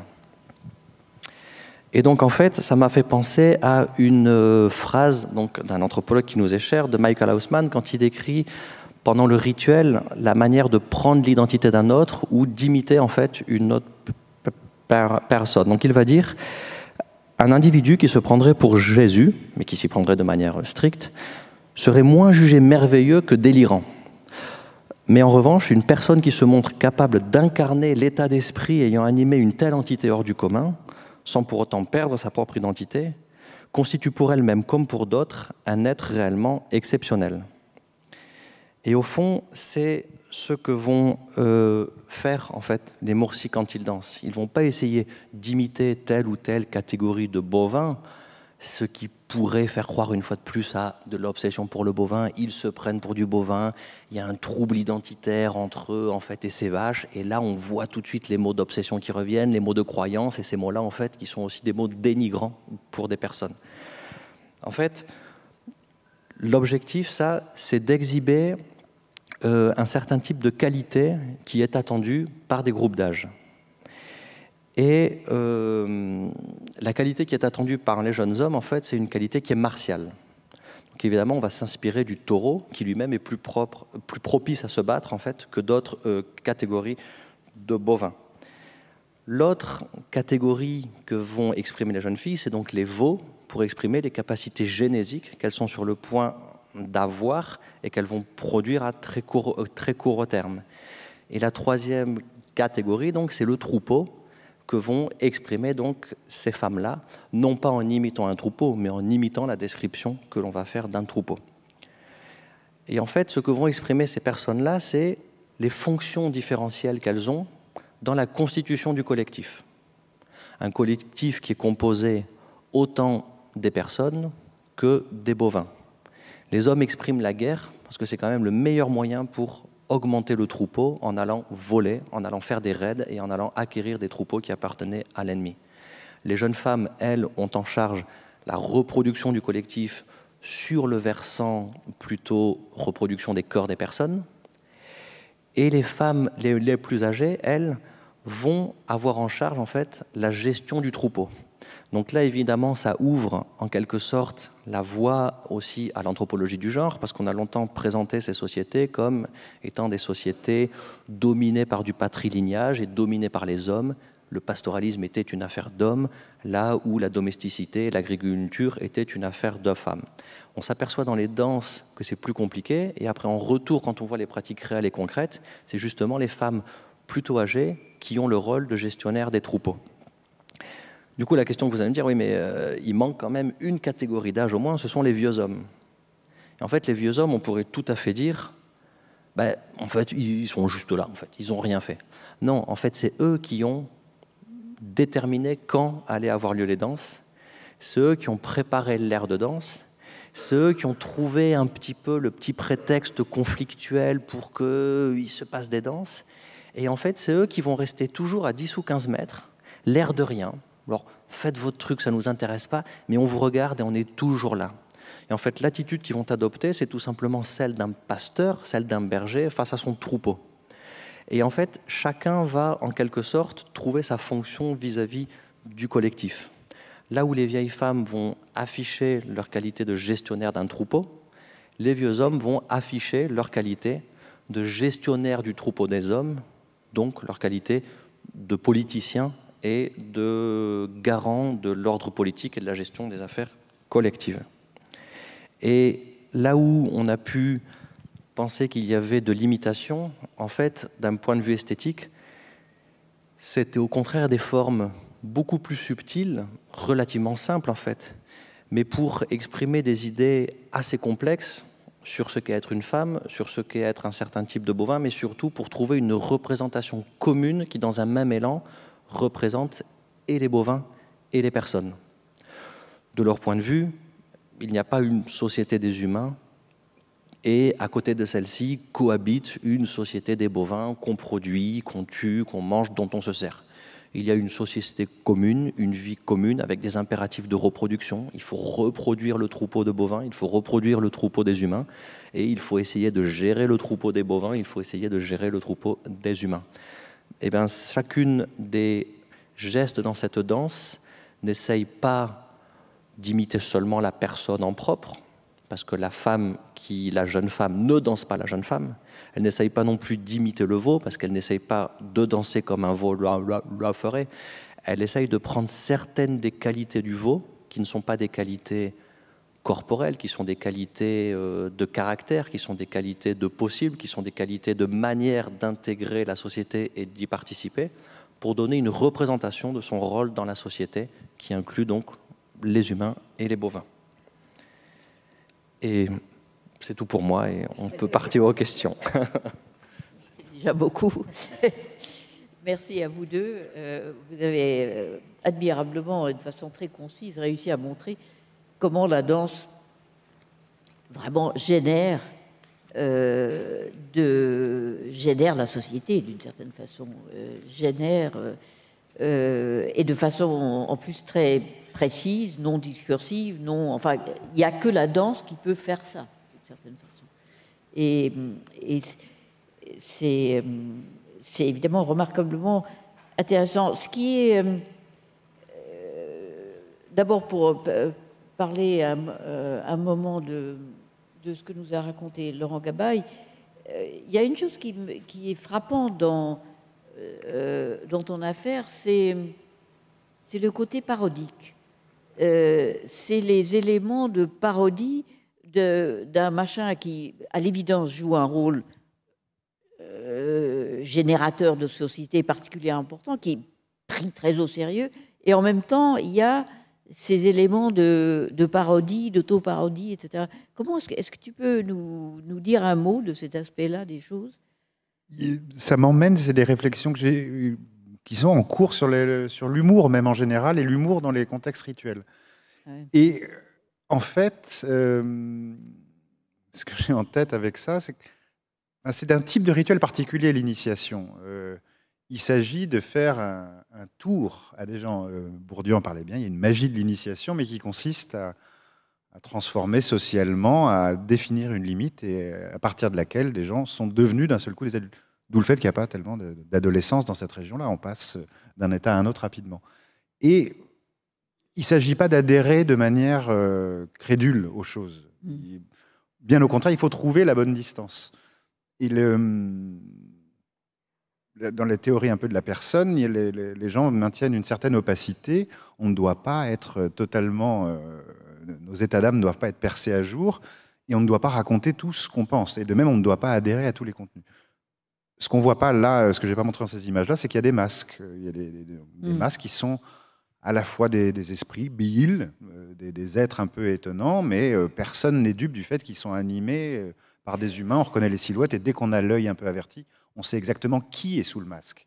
Et donc, en fait, ça m'a fait penser à une euh, phrase d'un anthropologue qui nous est cher, de Michael Haussmann, quand il décrit pendant le rituel la manière de prendre l'identité d'un autre ou d'imiter en fait une autre personne. Donc il va dire, un individu qui se prendrait pour Jésus, mais qui s'y prendrait de manière stricte, serait moins jugé merveilleux que délirant. Mais en revanche, une personne qui se montre capable d'incarner l'état d'esprit ayant animé une telle entité hors du commun, sans pour autant perdre sa propre identité, constitue pour elle-même, comme pour d'autres, un être réellement exceptionnel. Et au fond, c'est ce que vont euh, faire en fait les morsis quand ils dansent. Ils vont pas essayer d'imiter telle ou telle catégorie de bovins, ce qui pourrait faire croire une fois de plus à de l'obsession pour le bovin. Ils se prennent pour du bovin. Il y a un trouble identitaire entre eux en fait et ces vaches. Et là, on voit tout de suite les mots d'obsession qui reviennent, les mots de croyance et ces mots-là en fait qui sont aussi des mots dénigrants pour des personnes. En fait, l'objectif, ça, c'est d'exhiber euh, un certain type de qualité qui est attendue par des groupes d'âge. Et euh, la qualité qui est attendue par les jeunes hommes, en fait, c'est une qualité qui est martiale. Donc évidemment, on va s'inspirer du taureau, qui lui-même est plus, propre, plus propice à se battre, en fait, que d'autres euh, catégories de bovins. L'autre catégorie que vont exprimer les jeunes filles, c'est donc les veaux, pour exprimer les capacités génésiques qu'elles sont sur le point d'avoir et qu'elles vont produire à très court, euh, très terme. Et la troisième catégorie, donc, c'est le troupeau que vont exprimer donc ces femmes-là, non pas en imitant un troupeau, mais en imitant la description que l'on va faire d'un troupeau. Et en fait, ce que vont exprimer ces personnes-là, c'est les fonctions différentielles qu'elles ont dans la constitution du collectif. Un collectif qui est composé autant des personnes que des bovins. Les hommes expriment la guerre parce que c'est quand même le meilleur moyen pour augmenter le troupeau en allant voler, en allant faire des raids et en allant acquérir des troupeaux qui appartenaient à l'ennemi. Les jeunes femmes, elles, ont en charge la reproduction du collectif sur le versant plutôt reproduction des corps des personnes. Et les femmes les, plus âgées, elles, vont avoir en charge en fait la gestion du troupeau. Donc là, évidemment, ça ouvre en quelque sorte la voie aussi à l'anthropologie du genre, parce qu'on a longtemps présenté ces sociétés comme étant des sociétés dominées par du patrilignage et dominées par les hommes. Le pastoralisme était une affaire d'hommes, là où la domesticité et l'agriculture étaient une affaire de femmes. On s'aperçoit dans les danses que c'est plus compliqué, et après, en retour, quand on voit les pratiques réelles et concrètes, c'est justement les femmes plutôt âgées qui ont le rôle de gestionnaire des troupeaux. Du coup, la question que vous allez me dire, oui, mais euh, il manque quand même une catégorie d'âge au moins, ce sont les vieux hommes. en fait, les vieux hommes, on pourrait tout à fait dire, ben, en fait, ils sont juste là, en fait, ils n'ont rien fait. Non, en fait, c'est eux qui ont déterminé quand allaient avoir lieu les danses, ceux qui ont préparé l'air de danse, ceux qui ont trouvé un petit peu le petit prétexte conflictuel pour qu'il euh, se passe des danses. Et en fait, c'est eux qui vont rester toujours à 10 ou 15 mètres, l'air de rien, alors faites votre truc, ça ne nous intéresse pas, mais on vous regarde et on est toujours là. Et en fait, l'attitude qu'ils vont adopter, c'est tout simplement celle d'un pasteur, celle d'un berger face à son troupeau. Et en fait, chacun va en quelque sorte trouver sa fonction vis-à-vis -vis du collectif. Là où les vieilles femmes vont afficher leur qualité de gestionnaire d'un troupeau, les vieux hommes vont afficher leur qualité de gestionnaire du troupeau des hommes, donc leur qualité de politicien et de garant de l'ordre politique et de la gestion des affaires collectives. Et là où on a pu penser qu'il y avait de limitations, en fait, d'un point de vue esthétique, c'était au contraire des formes beaucoup plus subtiles, relativement simples en fait, mais pour exprimer des idées assez complexes sur ce qu'est être une femme, sur ce qu'est être un certain type de bovin, mais surtout pour trouver une représentation commune qui, dans un même élan, représentent et les bovins et les personnes. De leur point de vue, il n'y a pas une société des humains et à côté de celle-ci cohabite une société des bovins qu'on produit, qu'on tue, qu'on mange, dont on se sert. Il y a une société commune, une vie commune avec des impératifs de reproduction. Il faut reproduire le troupeau de bovins, il faut reproduire le troupeau des humains et il faut essayer de gérer le troupeau des bovins, il faut essayer de gérer le troupeau des humains eh bien, chacune des gestes dans cette danse n'essaye pas d'imiter seulement la personne en propre, parce que la femme qui, la jeune femme, ne danse pas la jeune femme. Elle n'essaye pas non plus d'imiter le veau, parce qu'elle n'essaye pas de danser comme un veau la, ferait. Elle essaye de prendre certaines des qualités du veau, qui ne sont pas des qualités corporelles, qui sont des qualités euh, de caractère, qui sont des qualités de possible, qui sont des qualités de manière d'intégrer la société et d'y participer, pour donner une représentation de son rôle dans la société, qui inclut donc les humains et les bovins. Et c'est tout pour moi, et on peut partir aux questions. c'est déjà beaucoup. Merci à vous deux. Euh, vous avez euh, admirablement, de façon très concise, réussi à montrer comment la danse vraiment génère, euh, de, génère la société d'une certaine façon, euh, génère, euh, et de façon en plus très précise, non discursive, non, enfin, il n'y a que la danse qui peut faire ça, d'une certaine façon. Et, c'est, c'est évidemment remarquablement intéressant. Ce qui est, d'abord pour parler euh, un moment de, de, ce que nous a raconté Laurent Gabaye, euh, il y a une chose qui, est frappante euh, dans, ton affaire, c'est le côté parodique. c'est les éléments de parodie d'un machin qui, à l'évidence, joue un rôle générateur de société particulièrement important, qui est pris très au sérieux, et en même temps, il y a ces éléments de, parodie, de parodie, etc. Comment est-ce que, est que, tu peux nous, dire un mot de cet aspect-là des choses Ça m'emmène, c'est des réflexions que j'ai qui sont en cours sur l'humour sur même en général, et l'humour dans les contextes rituels. Et en fait, euh, ce que j'ai en tête avec ça, c'est ben, c'est d'un type de rituel particulier, l'initiation. Euh, il s'agit de faire un, tour à des gens. Euh, Bourdieu en parlait bien, il y a une magie de l'initiation, mais qui consiste à, transformer socialement, à définir une limite et à partir de laquelle des gens sont devenus d'un seul coup des adultes. D'où le fait qu'il n'y a pas tellement d'adolescence dans cette région-là. On passe d'un état à un autre rapidement. Et il ne s'agit pas d'adhérer de manière euh, crédule aux choses. Mmh. Bien au contraire, il faut trouver la bonne distance. Et le, dans les théories un peu de la personne, les, gens maintiennent une certaine opacité. On ne doit pas être euh, totalement. Euh, nos états d'âme ne doivent pas être percés à jour et on ne doit pas raconter tout ce qu'on pense. Et de même, on ne doit pas adhérer à tous les contenus. Ce qu'on voit pas là, euh, ce que j'ai pas montré dans ces images-là, c'est qu'il y a des masques. Il y a des, mm. masques qui sont à la fois des, esprits des, êtres un peu étonnants, mais personne n'est dupe du fait qu'ils sont animés par des humains, on reconnaît les silhouettes et dès qu'on a l'œil un peu averti, on sait exactement qui est sous le masque.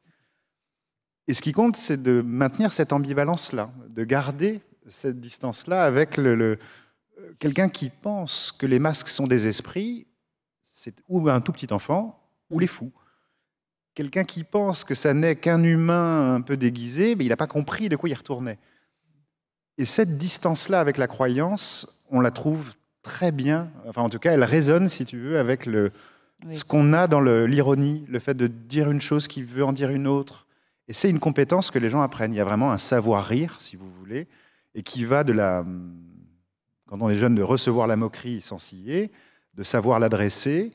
Et ce qui compte, c'est de maintenir cette ambivalence-là, de garder cette distance-là avec le, quelqu'un qui pense que les masques sont des esprits, c'est ou un tout petit enfant, ou les fous. Quelqu'un qui pense que ça n'est qu'un humain un peu déguisé, mais il n'a pas compris de quoi il retournait. Et cette distance-là avec la croyance, on la trouve très bien, enfin en tout cas, elle résonne, si tu veux, avec le, ce qu'on a dans l'ironie, le, fait de dire une chose qui veut en dire une autre. Et c'est une compétence que les gens apprennent. Il y a vraiment un savoir-rire, si vous voulez, et qui va de la... Quand on est jeune, de recevoir la moquerie sans scier, de savoir l'adresser,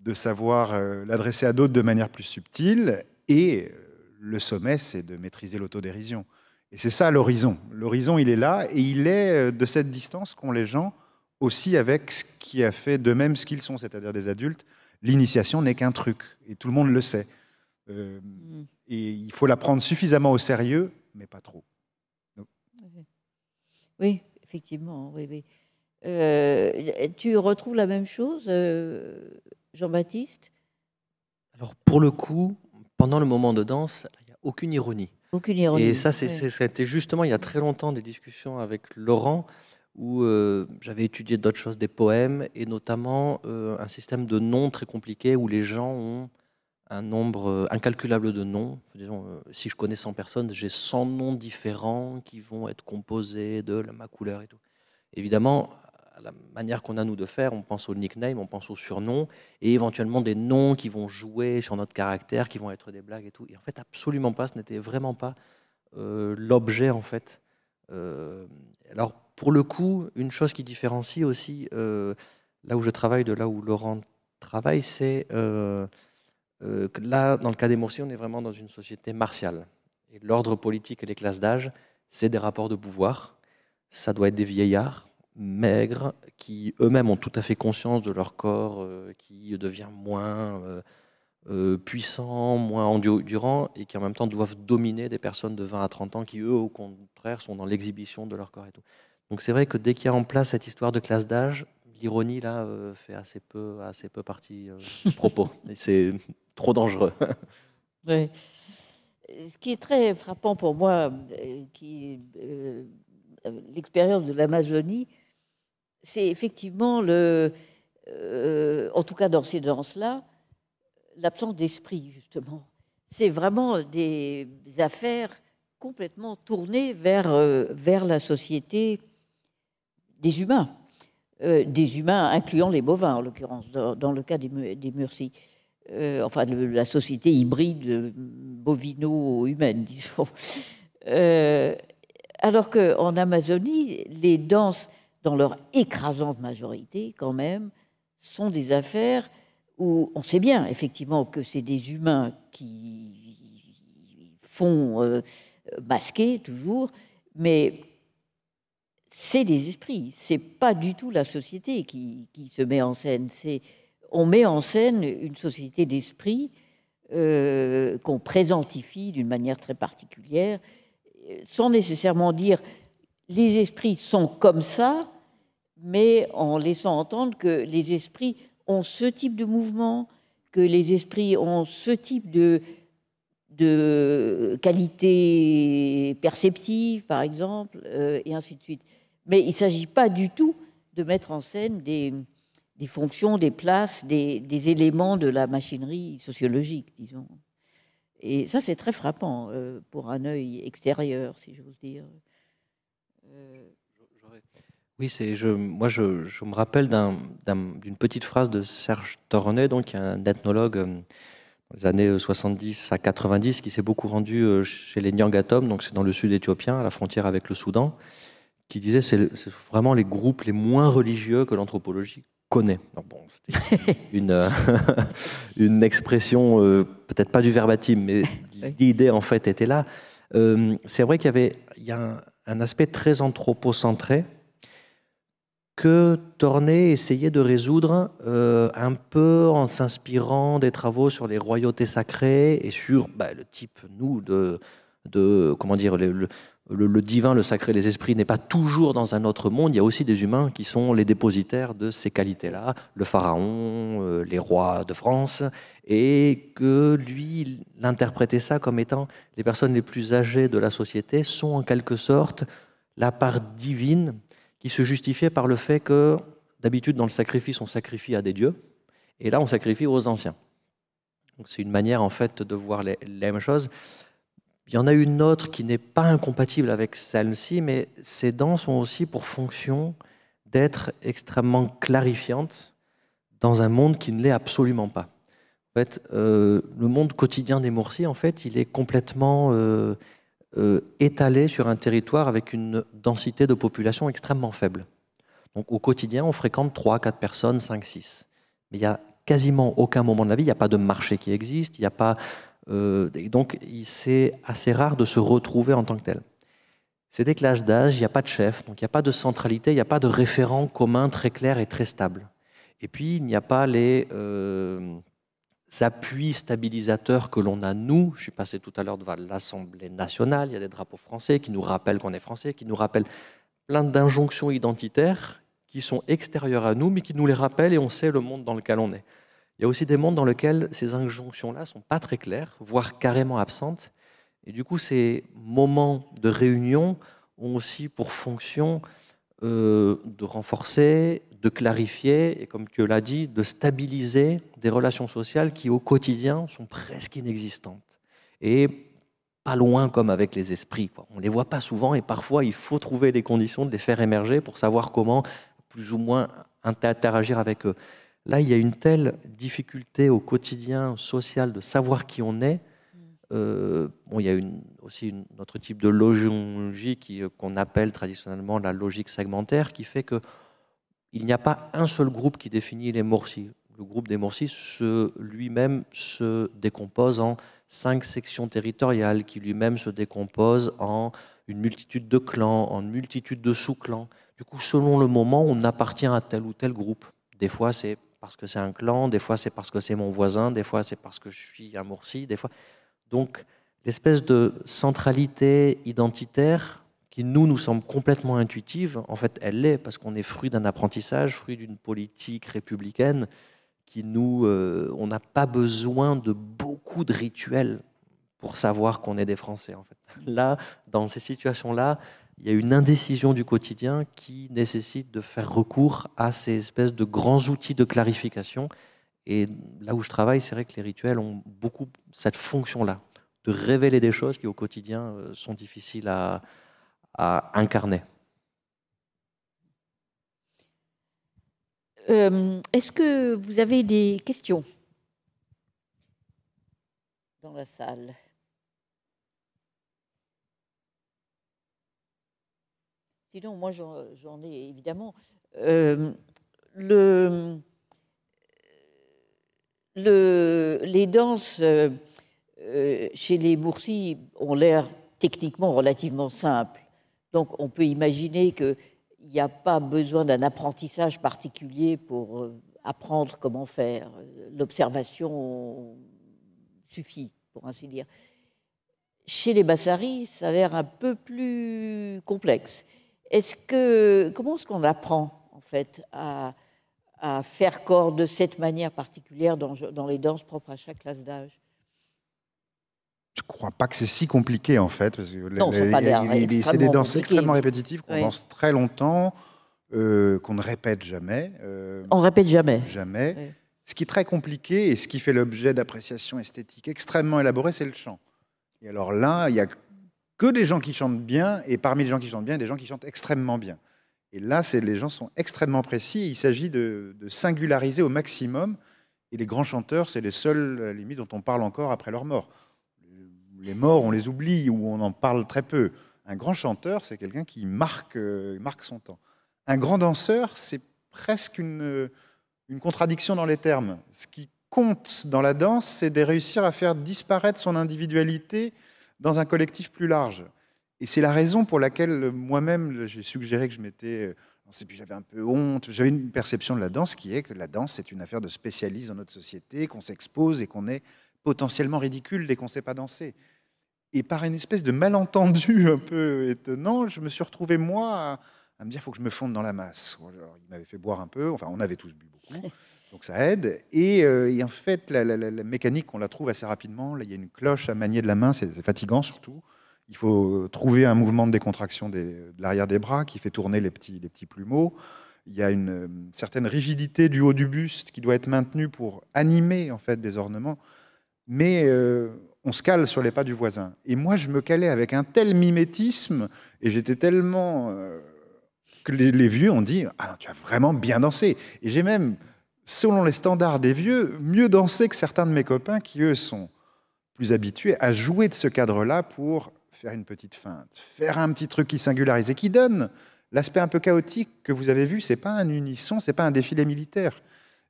de savoir euh, l'adresser à d'autres de manière plus subtile, et euh, le sommet, c'est de maîtriser l'autodérision. Et c'est ça l'horizon. L'horizon, il est là, et il est euh, de cette distance qu'ont les gens aussi avec ce qui a fait de même ce qu'ils sont, c'est-à-dire des adultes. L'initiation n'est qu'un truc, et tout le monde le sait. Euh, et il faut la prendre suffisamment au sérieux, mais pas trop. Oui, effectivement. Euh, tu retrouves la même chose, euh, Jean-Baptiste Alors, pour le coup, pendant le moment de danse, il n'y a aucune ironie. Aucune ironie. Et ça, c'était justement il y a très longtemps des discussions avec Laurent où euh, j'avais étudié d'autres choses, des poèmes, et notamment euh, un système de noms très compliqué où les gens ont un nombre euh, incalculable de noms. Disons, si je connais 100 personnes, j'ai 100 noms différents qui vont être composés de la, ma couleur et tout. Évidemment, à la manière qu'on a nous de faire, on pense au nickname, on pense au surnom, et éventuellement des noms qui vont jouer sur notre caractère, qui vont être des blagues et tout. Et en fait, absolument pas, ce n'était vraiment pas l'objet en fait. alors pour le coup, une chose qui différencie aussi euh, là où je travaille de là où Laurent travaille, c'est euh, euh, que là, dans le cas des Morsi, on est vraiment dans une société martiale. l'ordre politique et les classes d'âge, c'est des rapports de pouvoir. Ça doit être des vieillards maigres qui eux-mêmes ont tout à fait conscience de leur corps qui devient moins puissant, moins endurant et qui en même temps doivent dominer des personnes de 20 à 30 ans qui eux au contraire sont dans l'exhibition de leur corps et tout. Donc c'est vrai que dès qu'il y a en place cette histoire de classe d'âge, l'ironie là euh, fait assez peu, assez peu partie euh, du propos. c'est trop dangereux. oui. Ce qui est très frappant pour moi, euh, qui l'expérience de l'Amazonie, c'est effectivement le, en tout cas dans ces danses-là, l'absence d'esprit justement. C'est vraiment des affaires complètement tournées vers, vers la société des humains, euh, des humains incluant les bovins en l'occurrence, dans, le cas des, des euh, enfin, la société hybride bovino-humaine, disons. Euh, alors qu'en Amazonie, les danses, dans leur écrasante majorité quand même, sont des affaires où on sait bien effectivement que c'est des humains qui font euh, masquer toujours, mais c'est des esprits. C'est pas du tout la société qui, qui se met en scène. C'est on met en scène une société d'esprits euh, qu'on présentifie d'une manière très particulière, sans nécessairement dire les esprits sont comme ça, mais en laissant entendre que les esprits ont ce type de mouvement, que les esprits ont ce type de, de qualité perceptive, par exemple, euh, et ainsi de suite. Mais il ne s'agit pas du tout de mettre en scène des, fonctions, des places, des, éléments de la machinerie sociologique, disons. Et ça, c'est très frappant euh, pour un œil extérieur, si j'ose dire. Euh, oui, c'est je, moi je, me rappelle d'une petite phrase de Serge Tornet, donc un ethnologue euh, des années 70 à 90, qui s'est beaucoup rendu chez les Nyangatom, donc c'est dans le sud éthiopien, à la frontière avec le Soudan qui disait c'est vraiment les groupes les moins religieux que l'anthropologie connaît. bon, c'était une, euh, une expression, euh, peut-être pas du verbatim, mais l'idée en fait était là. Euh, c'est vrai qu'il y avait il y a un, aspect très anthropocentré que Tornay essayait de résoudre un peu en s'inspirant des travaux sur les royautés sacrées et sur bah, le type, nous, de, de comment dire, le le, divin, le sacré, les esprits n'est pas toujours dans un autre monde. Il y a aussi des humains qui sont les dépositaires de ces qualités-là, le pharaon, euh, les rois de France, et que lui, il ça comme étant les personnes les plus âgées de la société sont en quelque sorte la part divine qui se justifiait par le fait que d'habitude dans le sacrifice on sacrifie à des dieux, et là on sacrifie aux anciens. C'est une manière en fait de voir les mêmes choses. Il y en a une autre qui n'est pas incompatible avec celle-ci, mais ces dents sont aussi pour fonction d'être extrêmement clarifiantes dans un monde qui ne l'est absolument pas. En fait, euh, le monde quotidien des Moursis, en fait, il est complètement euh, euh, étalé sur un territoire avec une densité de population extrêmement faible. Donc au quotidien, on fréquente 3, 4 personnes, 5, 6. Mais il n'y a quasiment aucun moment de la vie, il n'y a pas de marché qui existe, il n'y a pas euh, et donc, c'est assez rare de se retrouver en tant que tel. C'est des l'âge d'âge, il n'y a pas de chef, donc il n'y a pas de centralité, il n'y a pas de référent commun très clair et très stable. Et puis, il n'y a pas les euh, appuis stabilisateurs que l'on a, nous. Je suis passé tout à l'heure devant l'Assemblée nationale, il y a des drapeaux français qui nous rappellent qu'on est français, qui nous rappellent plein d'injonctions identitaires qui sont extérieures à nous, mais qui nous les rappellent et on sait le monde dans lequel on est. Il y a aussi des mondes dans lesquels ces injonctions-là ne sont pas très claires, voire carrément absentes. Et du coup, ces moments de réunion ont aussi pour fonction euh, de renforcer, de clarifier et, comme tu l'as dit, de stabiliser des relations sociales qui, au quotidien, sont presque inexistantes. Et pas loin comme avec les esprits. On ne les voit pas souvent et parfois, il faut trouver les conditions de les faire émerger pour savoir comment, plus ou moins, interagir avec eux. Là, il y a une telle difficulté au quotidien social de savoir qui on est. Mm. Euh, il y a aussi une, notre type de logique euh, qu'on appelle traditionnellement la logique segmentaire, qui fait que il n'y a pas un seul groupe qui définit les Morsi. Le groupe des Morsi lui-même se décompose en cinq sections territoriales, qui lui-même se décompose en une multitude de clans, en une multitude de sous-clans. Du coup, selon le moment, on appartient à tel ou tel groupe. Des fois, c'est parce que c'est un clan, des fois c'est parce que c'est mon voisin, des fois c'est parce que je suis un des fois. Donc l'espèce de centralité identitaire qui nous nous semble complètement intuitive, en fait elle l'est parce qu'on est fruit d'un apprentissage, fruit d'une politique républicaine qui nous, euh, on n'a pas besoin de beaucoup de rituels pour savoir qu'on est des Français en fait. Là, dans ces situations là il y a une indécision du quotidien qui nécessite de faire recours à ces espèces de grands outils de clarification. Et là où je travaille, c'est vrai que les rituels ont beaucoup cette fonction-là, de révéler des choses qui au quotidien euh, sont difficiles à, incarner. Euh, est-ce que vous avez des questions dans la salle Sinon, moi, j'en ai évidemment. Euh, les danses euh, chez les Boursis ont l'air techniquement relativement simples. Donc, on peut imaginer qu'il n'y a pas besoin d'un apprentissage particulier pour euh, apprendre comment faire. L'observation suffit, pour ainsi dire. Chez les Bassaris, ça a l'air un peu plus complexe. Est-ce que comment est-ce qu'on apprend en fait à, faire corps de cette manière particulière dans, les danses propres à chaque classe d'âge je ne crois pas que c'est si compliqué en fait. Parce que non, c'est des danses extrêmement répétitives qu'on danse très longtemps, euh, qu'on ne répète jamais. On euh, On répète jamais. Jamais. Ce qui est très compliqué et ce qui fait l'objet d'appréciations esthétiques extrêmement élaborées, c'est le chant. Et alors là, il y a que des gens qui chantent bien, et parmi les gens qui chantent bien, des gens qui chantent extrêmement bien. Et là, les gens sont extrêmement précis, il s'agit de, singulariser au maximum, et les grands chanteurs, c'est les seuls, à la limite, dont on parle encore après leur mort. Les morts, on les oublie, ou on en parle très peu. Un grand chanteur, c'est quelqu'un qui marque, euh, marque son temps. Un grand danseur, c'est presque une, euh, une contradiction dans les termes. Ce qui compte dans la danse, c'est de réussir à faire disparaître son individualité dans un collectif plus large. Et c'est la raison pour laquelle euh, moi-même, j'ai suggéré que je m'étais... Euh, puis j'avais un peu honte, j'avais une perception de la danse qui est que la danse, c'est une affaire de spécialiste dans notre société, qu'on s'expose et qu'on est potentiellement ridicule dès qu'on ne sait pas danser. Et par une espèce de malentendu un peu étonnant, je me suis retrouvé, moi, à, me dire, il faut que je me fonde dans la masse. il m'avait fait boire un peu, enfin, on avait tous bu beaucoup. Donc ça aide. Et, euh, en fait, la, mécanique, on la trouve assez rapidement. Là, il y a une cloche à manier de la main, c'est fatigant surtout. Il faut euh, trouver un mouvement de décontraction des, de l'arrière des bras qui fait tourner les petits, les petits plumeaux. Il y a une euh, certaine rigidité du haut du buste qui doit être maintenue pour animer en fait des ornements. Mais on se cale sur les pas du voisin. Et moi, je me calais avec un tel mimétisme et j'étais tellement que les, vieux ont dit ah tu as vraiment bien dansé. Et j'ai même selon les standards des vieux, mieux danser que certains de mes copains qui, eux, sont plus habitués à jouer de ce cadre-là pour faire une petite feinte, faire un petit truc qui singularise et qui donne l'aspect un peu chaotique que vous avez vu. C'est pas un unisson, c'est pas un défilé militaire.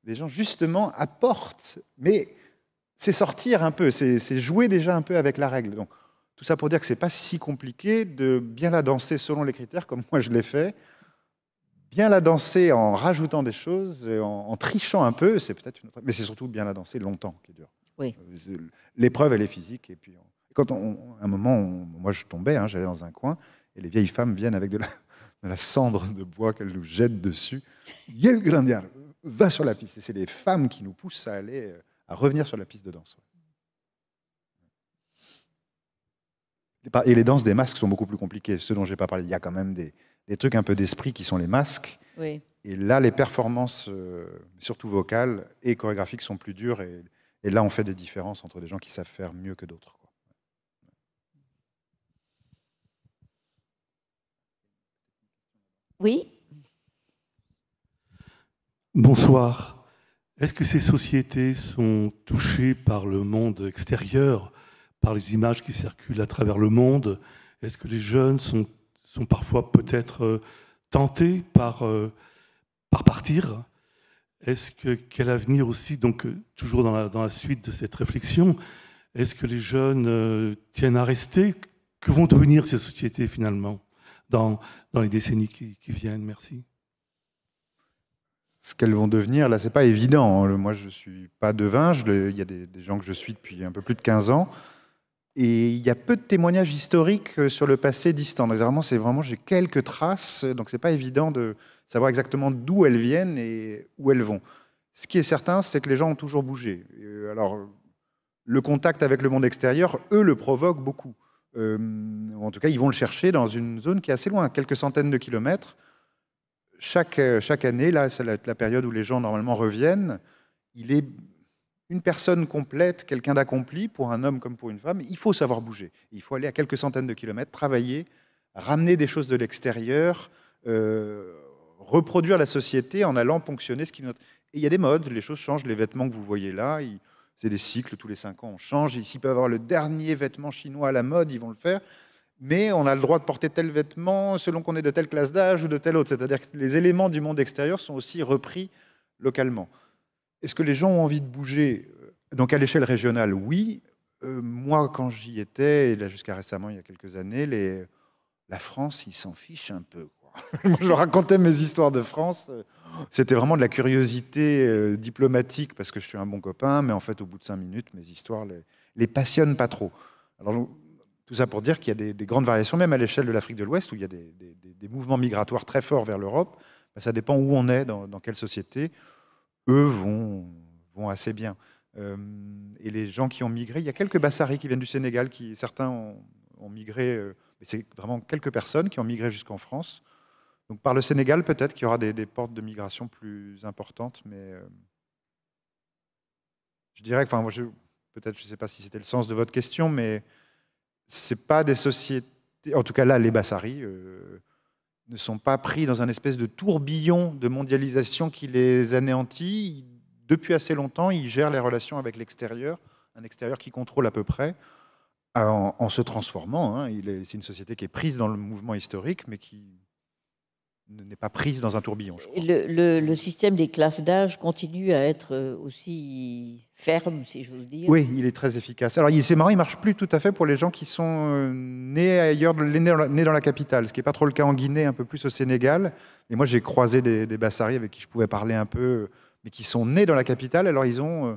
Les gens justement apportent, mais c'est sortir un peu, c'est jouer déjà un peu avec la règle. Donc tout ça pour dire que c'est pas si compliqué de bien la danser selon les critères, comme moi je l'ai fait bien la danser en rajoutant des choses, en, en trichant un peu, c'est peut-être une autre... Mais c'est surtout bien la danser longtemps qui dure. Oui. Euh, l'épreuve, elle est physique. Et puis, quand on, un moment, moi, je tombais, hein, j'allais dans un coin, et les vieilles femmes viennent avec de la, la cendre de bois qu'elles nous jettent dessus. Yel Grandiar, va sur la piste. Et c'est les femmes qui nous poussent à aller, euh, à revenir sur la piste de danse. Et les danses des masques sont beaucoup plus compliquées. Ce dont j'ai pas parlé, il y a quand même des, des trucs un peu d'esprit qui sont les masques. Et là, les performances, euh, surtout vocales et chorégraphiques, sont plus dures. Et, et, là, on fait des différences entre des gens qui savent faire mieux que d'autres. Oui Bonsoir. Est-ce que ces sociétés sont touchées par le monde extérieur, par les images qui circulent à travers le monde Est-ce que les jeunes sont sont parfois peut-être euh, tentés par, euh, par partir. Est-ce que quel avenir aussi, donc euh, toujours dans la, dans la suite de cette réflexion, est-ce que les jeunes tiennent à rester Que vont devenir ces sociétés finalement dans, dans les décennies qui, viennent Merci ce qu'elles vont devenir, là, c'est pas évident. Hein. Moi, je suis pas devin. il y a des, des, gens que je suis depuis un peu plus de 15 ans. Et il y a peu de témoignages historiques euh, sur le passé distant. Donc vraiment, c'est vraiment j'ai quelques traces, euh, donc c'est pas évident de savoir exactement d'où elles viennent et où elles vont. Ce qui est certain, c'est que les gens ont toujours bougé. Euh, alors, le contact avec le monde extérieur, eux, le provoquent beaucoup. en tout cas, ils vont le chercher dans une zone qui est assez loin, quelques centaines de kilomètres. Chaque, chaque année, là, c'est la, la, période où les gens normalement reviennent. Il est une personne complète, quelqu'un d'accompli, pour un homme comme pour une femme, il faut savoir bouger. Il faut aller à quelques centaines de kilomètres, travailler, ramener des choses de l'extérieur, euh, reproduire la société en allant ponctionner ce qui nous il y a des modes, les choses changent, les vêtements que vous voyez là, c'est des cycles, tous les cinq ans on change. Ici, peut avoir le dernier vêtement chinois à la mode, ils vont le faire. Mais on a le droit de porter tel vêtement selon qu'on est de telle classe d'âge ou de telle autre. C'est-à-dire que les éléments du monde extérieur sont aussi repris localement. Est-ce que les gens ont envie de bouger Donc à l'échelle régionale, oui. Euh, moi, quand j'y étais, et là jusqu'à récemment, il y a quelques années, la France, ils s'en fichent un peu. moi, je racontais mes histoires de France. Euh, c'était vraiment de la curiosité euh, diplomatique parce que je suis un bon copain, mais en fait, au bout de cinq minutes, mes histoires les, les passionnent pas trop. Alors, tout ça pour dire qu'il y a des, grandes variations, même à l'échelle de l'Afrique de l'Ouest, où il y a des, mouvements migratoires très forts vers l'Europe. ça dépend où on est, dans, dans quelle société eux vont, vont assez bien. Euh, et les gens qui ont migré, il y a quelques Bassaris qui viennent du Sénégal, qui certains ont, migré, euh, mais c'est vraiment quelques personnes qui ont migré jusqu'en France. Donc par le Sénégal, peut-être qu'il y aura des, portes de migration plus importantes, mais euh, je dirais que, enfin, peut-être, je ne sais pas si c'était le sens de votre question, mais ce c'est pas des sociétés, en tout cas là, les Bassaris ne sont pas pris dans un espèce de tourbillon de mondialisation qui les anéantit. Depuis assez longtemps, ils gèrent les relations avec l'extérieur, un extérieur qui contrôle à peu près, en, se transformant. Hein. C'est une société qui est prise dans le mouvement historique, mais qui n'est pas prise dans un tourbillon. Le, système des classes d'âge continue à être euh, aussi ferme, si je vous dis Oui, il est très efficace. Alors, c'est marrant, il marche plus tout à fait pour les gens qui sont euh, nés ailleurs, nés dans la, capitale, ce qui n'est pas trop le cas en Guinée, un peu plus au Sénégal. Et moi, j'ai croisé des, des avec qui je pouvais parler un peu, mais qui sont nés dans la capitale, alors ils ont... Euh,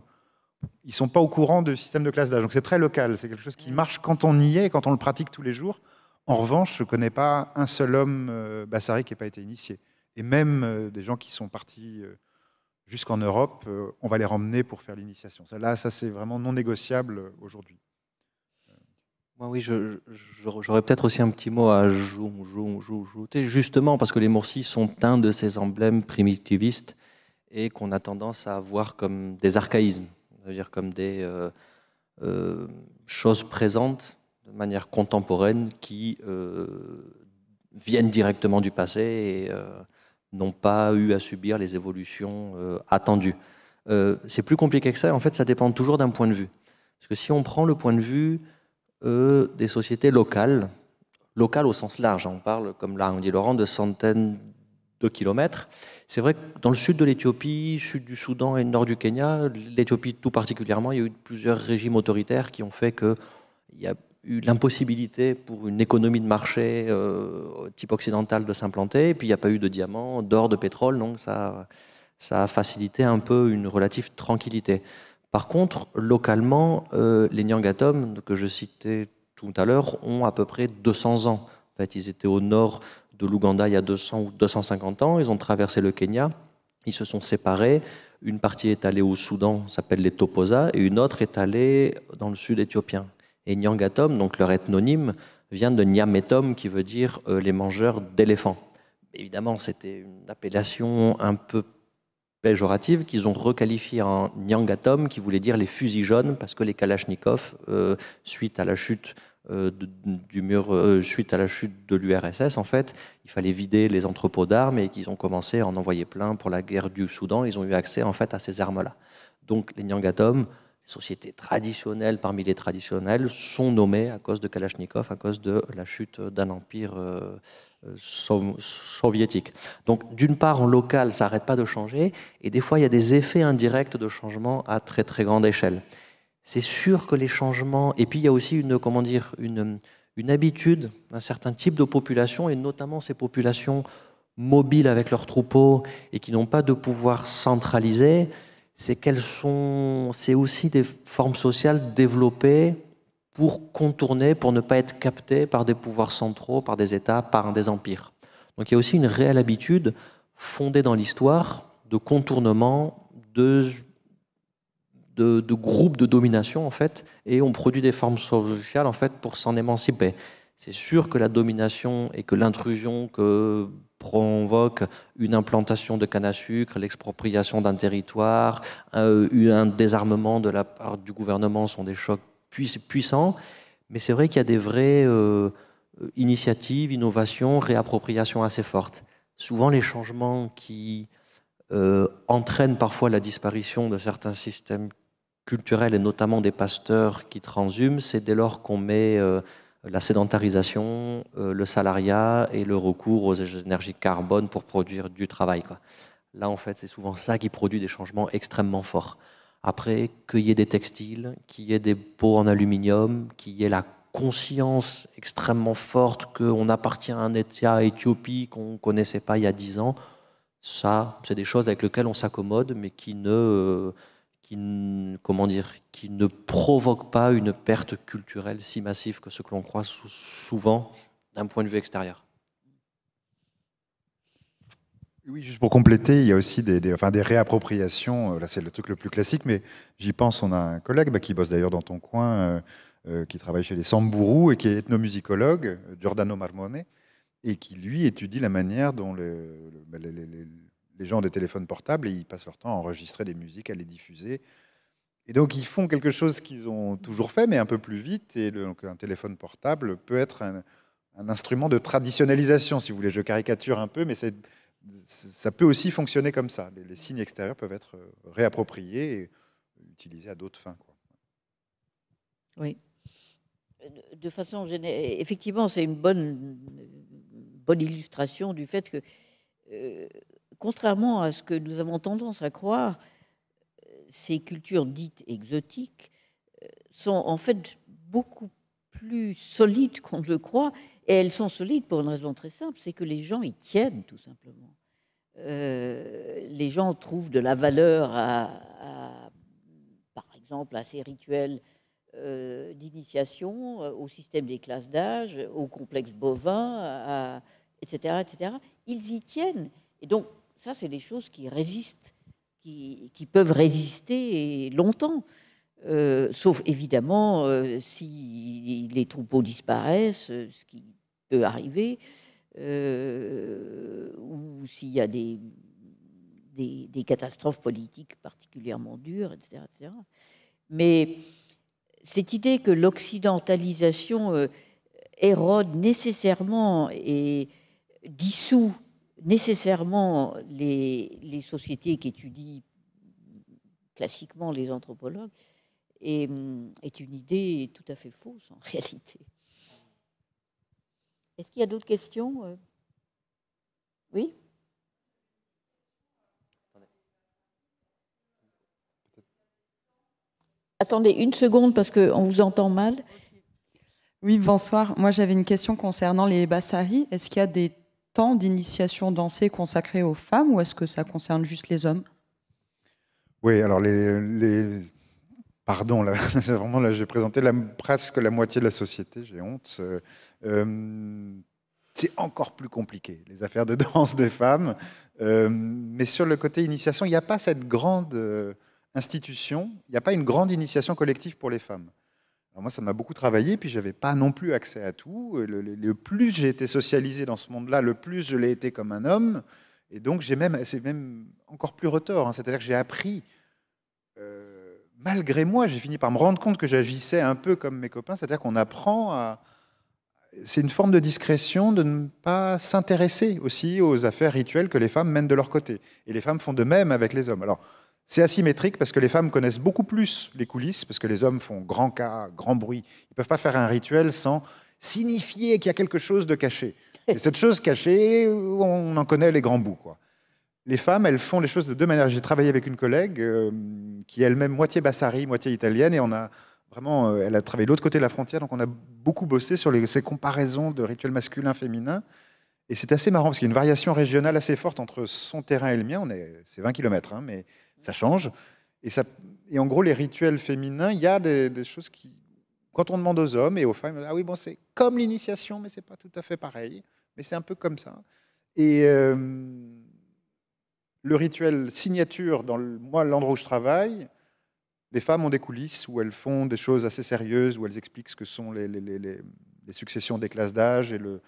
ils sont pas au courant du système de classe d'âge. Donc c'est très local. C'est quelque chose qui marche quand on y est, quand on le pratique tous les jours. En revanche, je ne connais pas un seul homme euh, Bassari qui n'ait pas été initié. Et même euh, des gens qui sont partis euh, jusqu'en Europe, on va les ramener pour faire l'initiation. Là, ça, c'est vraiment non négociable aujourd'hui. Moi, oui, j'aurais peut-être aussi un petit mot à ajouter, justement parce que les Morsis sont un de ces emblèmes primitivistes et qu'on a tendance à voir comme des archaïsmes, c'est-à-dire comme des choses présentes de manière contemporaine qui euh, viennent directement du passé et euh, n'ont pas eu à subir les évolutions euh, attendues. c'est plus compliqué que ça, en fait ça dépend toujours d'un point de vue. Parce que si on prend le point de vue des sociétés locales, locales au sens large, hein, on parle, comme l'a dit Laurent, de centaines de kilomètres. C'est vrai que dans le sud de l'Éthiopie, sud du Soudan et nord du Kenya, l'Éthiopie tout particulièrement, il y a eu plusieurs régimes autoritaires qui ont fait qu'il y a l'impossibilité pour une économie de marché euh, type occidental de s'implanter. Et puis il n'y a pas eu de diamants, d'or, de pétrole, donc ça, ça a facilité un peu une relative tranquillité. Par contre, localement, euh, les Nyangatom que je citais tout à l'heure ont à peu près 200 ans. En fait, ils étaient au nord de l'Ouganda il y a 200 ou 250 ans. Ils ont traversé le Kenya. Ils se sont séparés. Une partie est allée au Soudan, s'appelle les Toposa, et une autre est allée dans le sud éthiopien, et Nyangatom, donc leur ethnonyme, vient de Nyametom, qui veut dire euh, les mangeurs d'éléphants. Évidemment, c'était une appellation un peu péjorative qu'ils ont requalifiée en Nyangatom, qui voulait dire les fusils jaunes, parce que les Kalachnikov, euh, suite à la chute euh, du mur, à la chute de l'URSS, en fait, il fallait vider les entrepôts d'armes et qu'ils ont commencé à en envoyer plein pour la guerre du Soudan. Ils ont eu accès en fait à ces armes-là. Donc les Nyangatom sociétés traditionnelles parmi les traditionnelles sont nommées à cause de Kalachnikov, à cause de la chute d'un empire euh, euh, soviétique. Donc d'une part, en local, ça n'arrête pas de changer, et des fois, il y a des effets indirects de changement à très très grande échelle. C'est sûr que les changements, et puis il y a aussi une, comment dire, une, une habitude un certain type de population, et notamment ces populations mobiles avec leurs troupeaux et qui n'ont pas de pouvoir centralisé, c'est qu'elles sont, c'est aussi des formes sociales développées pour contourner, pour ne pas être captées par des pouvoirs centraux, par des États, par des empires. Donc il y a aussi une réelle habitude fondée dans l'histoire de contournement de, groupes de domination en fait, et on produit des formes sociales en fait pour s'en émanciper. C'est sûr que la domination et que l'intrusion que provoque une implantation de canne à sucre, l'expropriation d'un territoire, euh, un désarmement de la part du gouvernement sont des chocs puissants. Mais c'est vrai qu'il y a des vraies euh, initiatives, innovations, réappropriations assez fortes. Souvent, les changements qui euh, entraînent parfois la disparition de certains systèmes culturels, et notamment des pasteurs qui transhument, c'est dès lors qu'on met la sédentarisation, euh, le salariat et le recours aux énergies carbone pour produire du travail. Là, en fait, c'est souvent ça qui produit des changements extrêmement forts. Après, qu'il y ait des textiles, qu'il y ait des pots en aluminium, qu'il y ait la conscience extrêmement forte qu'on appartient à un État Éthiopie qu'on ne connaissait pas il y a dix ans, ça, c'est des choses avec lesquelles on s'accommode, mais qui ne... Euh, qui, comment dire, qui ne provoque pas une perte culturelle si massive que ce que l'on croit souvent d'un point de vue extérieur. Oui, juste pour compléter, il y a aussi des, enfin, des réappropriations. Euh, là, c'est le truc le plus classique, mais j'y pense. On a un collègue bah, qui bosse d'ailleurs dans ton coin, euh, euh, qui travaille chez les Samburu et qui est ethnomusicologue, Giordano Marmone, et qui, lui, étudie la manière dont bah, les, les gens ont des téléphones portables et ils passent leur temps à enregistrer des musiques, à les diffuser. Et donc ils font quelque chose qu'ils ont toujours fait, mais un peu plus vite. Et le, donc, un téléphone portable peut être un, instrument de traditionnalisation, si vous voulez. Je caricature un peu, mais ça peut aussi fonctionner comme ça. Les, signes extérieurs peuvent être euh, réappropriés et utilisés à d'autres fins. Oui. De façon générale, effectivement, c'est une bonne, illustration du fait que euh, contrairement à ce que nous avons tendance à croire, ces cultures dites exotiques euh, sont en fait beaucoup plus solides qu'on ne le croit. Et elles sont solides pour une raison très simple, c'est que les gens y tiennent tout simplement. Euh, les gens trouvent de la valeur, à, par exemple, à ces rituels euh, d'initiation, au système des classes d'âge, au complexe bovin, etc., etc. Ils y tiennent. Et donc, ça, c'est des choses qui résistent, qui, peuvent résister longtemps. Euh, sauf évidemment euh, si les troupeaux disparaissent, euh, ce qui peut arriver, ou s'il y a des, des, catastrophes politiques particulièrement dures, etc. Mais cette idée que l'occidentalisation érode nécessairement et dissout nécessairement les, sociétés qui étudient classiquement les anthropologues est, une idée tout à fait fausse en réalité. Est-ce qu'il y a d'autres questions euh? Oui Attendez une seconde parce qu'on vous entend mal. Oui, bonsoir. Moi, j'avais une question concernant les Bassari. Est-ce qu'il y a des d'initiation dansée consacrée aux femmes ou est-ce que ça concerne juste les hommes Oui, alors les, Pardon, là, c'est là, j'ai présenté presque la moitié de la société, j'ai honte. Euh, euh, c'est encore plus compliqué, les affaires de danse des femmes. Euh, mais sur le côté initiation, il n'y a pas cette grande institution, il n'y a pas une grande initiation collective pour les femmes moi, ça m'a beaucoup travaillé, puis j'avais pas non plus accès à tout. Le, plus j'ai été socialisé dans ce monde-là, le plus je l'ai été comme un homme. Et donc, j'ai même, c'est même encore plus retors. Hein. C'est-à-dire que j'ai appris, euh, malgré moi, j'ai fini par me rendre compte que j'agissais un peu comme mes copains. C'est-à-dire qu'on apprend à. C'est une forme de discrétion de ne pas s'intéresser aussi aux affaires rituelles que les femmes mènent de leur côté. Et les femmes font de même avec les hommes. Alors, c'est asymétrique parce que les femmes connaissent beaucoup plus les coulisses, parce que les hommes font grand cas, grand bruit. Ils ne peuvent pas faire un rituel sans signifier qu'il y a quelque chose de caché. Et cette chose cachée, on en connaît les grands bouts. Quoi. Les femmes, elles font les choses de deux manières. J'ai travaillé avec une collègue euh, qui est elle-même moitié Bassari, moitié italienne, et on a vraiment, euh, elle a travaillé de l'autre côté de la frontière, donc on a beaucoup bossé sur ces comparaisons de rituels masculins-féminins. Et c'est assez marrant parce qu'il y a une variation régionale assez forte entre son terrain et le mien. On est, c'est 20 km, hein, mais ça change. Et, ça, et en gros, les rituels féminins, il y a des, choses qui. Quand on demande aux hommes et aux femmes, ah oui, bon, c'est comme l'initiation, mais c'est pas tout à fait pareil, mais c'est un peu comme ça. Et euh, le rituel signature, dans moi, l'endroit où je travaille, les femmes ont des coulisses où elles font des choses assez sérieuses, où elles expliquent ce que sont les, les, les successions des classes d'âge et le,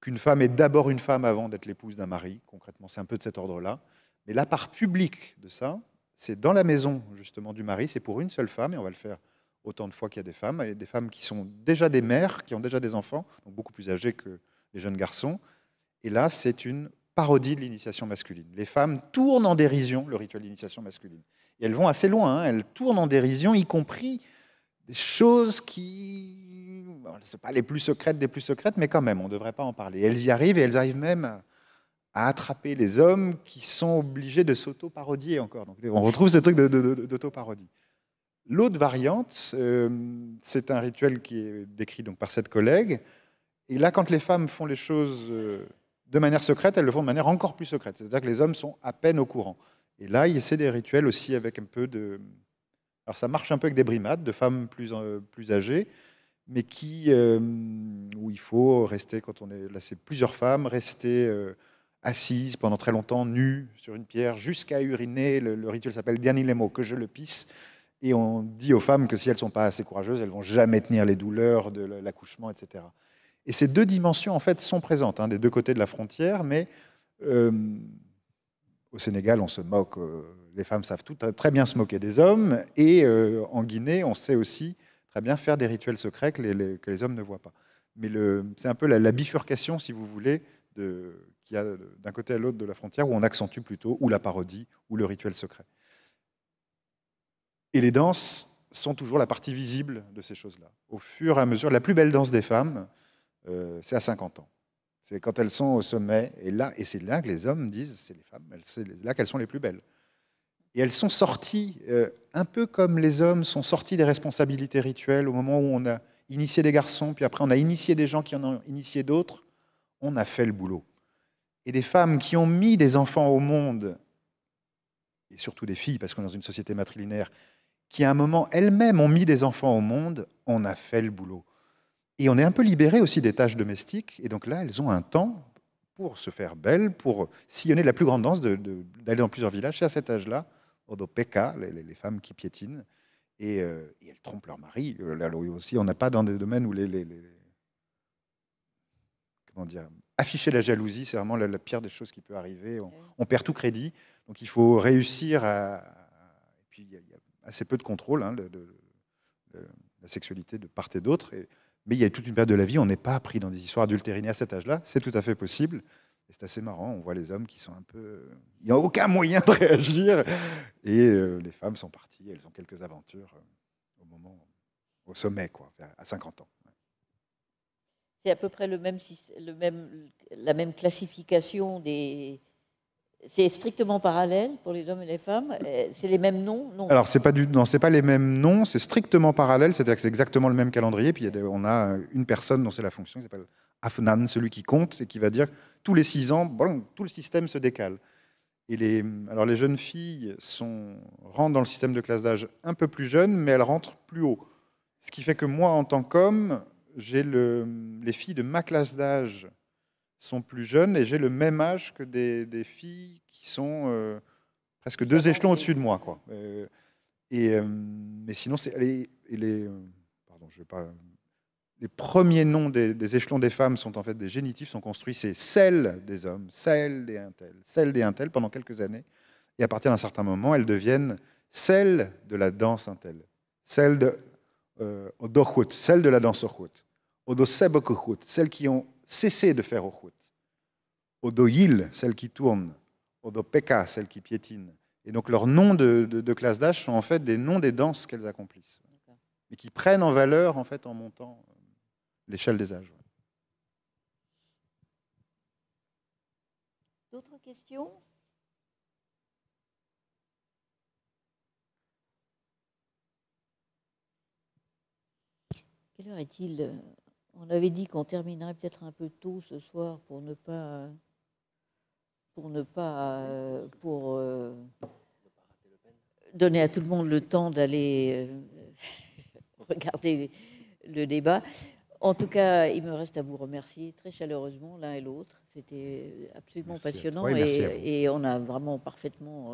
qu'une femme est d'abord une femme avant d'être l'épouse d'un mari. Concrètement, c'est un peu de cet ordre-là. Mais la part publique de ça, c'est dans la maison justement du mari, c'est pour une seule femme, et on va le faire autant de fois qu'il y a des femmes, et des femmes qui sont déjà des mères, qui ont déjà des enfants, donc beaucoup plus âgées que les jeunes garçons. Et là, c'est une parodie de l'initiation masculine. Les femmes tournent en dérision le rituel d'initiation masculine. Et elles vont assez loin, hein. elles tournent en dérision, y compris des choses qui... ne ce pas les plus secrètes des plus secrètes, mais quand même, on ne devrait pas en parler. elles y arrivent, et elles arrivent même à attraper les hommes qui sont obligés de s'auto-parodier encore. Donc, on retrouve ce truc d'auto-parodie. L'autre variante, euh, c'est un rituel qui est décrit donc par cette collègue. Et là, quand les femmes font les choses euh, de manière secrète, elles le font de manière encore plus secrète. C'est-à-dire que les hommes sont à peine au courant. Et là, il a des rituels aussi avec un peu de... Alors ça marche un peu avec des brimades, de femmes plus, euh, plus âgées, mais qui, où il faut rester, quand on est... Là, c'est plusieurs femmes, rester assise pendant très longtemps, nue, sur une pierre, jusqu'à uriner. Le, rituel s'appelle Dianilemo, que je le pisse. Et on dit aux femmes que si elles ne sont pas assez courageuses, elles vont jamais tenir les douleurs de l'accouchement, etc. Et ces deux dimensions, en fait, sont présentes, hein, des deux côtés de la frontière, mais euh, au Sénégal, on se moque, euh, les femmes savent tout, très bien se moquer des hommes, et euh, en Guinée, on sait aussi très bien faire des rituels secrets que les, que les hommes ne voient pas. Mais c'est un peu la bifurcation, si vous voulez, qui a d'un côté à l'autre de la frontière, où on accentue plutôt ou la parodie ou le rituel secret. Et les danses sont toujours la partie visible de ces choses-là. Au fur et à mesure, la plus belle danse des femmes, euh, c'est à 50 ans. C'est quand elles sont au sommet, et là, et c'est là que les hommes disent, c'est les femmes, c'est là qu'elles sont les plus belles. Et elles sont sorties, euh, un peu comme les hommes sont sortis des responsabilités rituelles au moment où on a initié des garçons, puis après on a initié des gens qui en ont initié d'autres on a fait le boulot. Et des femmes qui ont mis des enfants au monde, et surtout des filles, parce qu'on est dans une société matrilinéaire, qui à un moment elles-mêmes ont mis des enfants au monde, on a fait le boulot. Et on est un peu libéré aussi des tâches domestiques, et donc là, elles ont un temps pour se faire belle, pour sillonner la plus grande danse, d'aller dans plusieurs villages. et à cet âge-là, Odopeka, les, les, femmes qui piétinent, et, euh, elles trompent leur mari. Euh, là aussi, on n'a pas dans des domaines où les afficher la jalousie, c'est vraiment la, pire des choses qui peut arriver. On, perd tout crédit. Donc il faut réussir à. et puis il y, a assez peu de contrôle, de hein, la sexualité de part et d'autre. Mais il y a toute une période de la vie, on n'est pas pris dans des histoires adultérinées à cet âge-là. C'est tout à fait possible. Et c'est assez marrant. On voit les hommes qui sont un peu. Il n'y a aucun moyen de réagir. Et euh, les femmes sont parties. Elles ont quelques aventures euh, au moment, au sommet, quoi, à 50 ans c'est à peu près le même, le même, la même classification des. C'est strictement parallèle pour les hommes et les femmes. Euh, c'est les mêmes noms non. Alors c'est pas du, non, c'est pas les mêmes noms. C'est strictement parallèle. C'est-à-dire que c'est exactement le même calendrier. Puis on a euh, une personne dont c'est la fonction qui s'appelle Afnan, celui qui compte et qui va dire tous les six ans, bon, tout le système se décale. Et les, alors les jeunes filles sont, rentrent dans le système de classe d'âge un peu plus jeune, mais elles rentrent plus haut. Ce qui fait que moi, en tant qu'homme, j'ai les filles de ma classe d'âge sont plus jeunes et j'ai le même âge que des, filles qui sont euh, presque deux échelons au-dessus de moi. Quoi. Euh, et, euh, mais sinon, c'est les, pardon, je pas, les premiers noms des, échelons des femmes sont en fait des génitifs, sont construits, c'est celle des hommes, celle des intels, celle des intels pendant quelques années. Et à partir d'un certain moment, elles deviennent celles de la danse intel, celles de euh, celles de la danse ochut, au celles qui ont cessé de faire ochut, au yil, celles qui tournent, au celles qui piétinent. Et donc leurs noms de, de, classe d'âge sont en fait des noms des danses qu'elles accomplissent, et qui prennent en valeur en fait en montant euh, l'échelle des âges. D'autres questions Quelle heure est-il euh, On avait dit qu'on terminerait peut-être un peu tôt ce soir pour ne pas. pour ne pas. Euh, pour. Euh, donner à tout le monde le temps d'aller regarder le débat. En tout cas, il me reste à vous remercier très chaleureusement l'un et l'autre. C'était absolument passionnant et, on a vraiment parfaitement.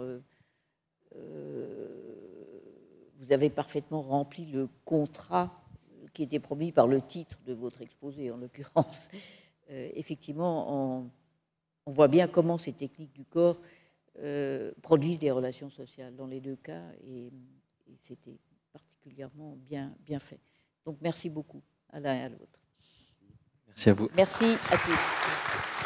vous avez parfaitement rempli le contrat qui était promis par le titre de votre exposé, en l'occurrence, euh, effectivement, on, voit bien comment ces techniques du corps euh, produisent des relations sociales dans les deux cas, et, c'était particulièrement bien, bien fait. Donc merci beaucoup à l'un et à l'autre. Merci à vous. Merci à tous.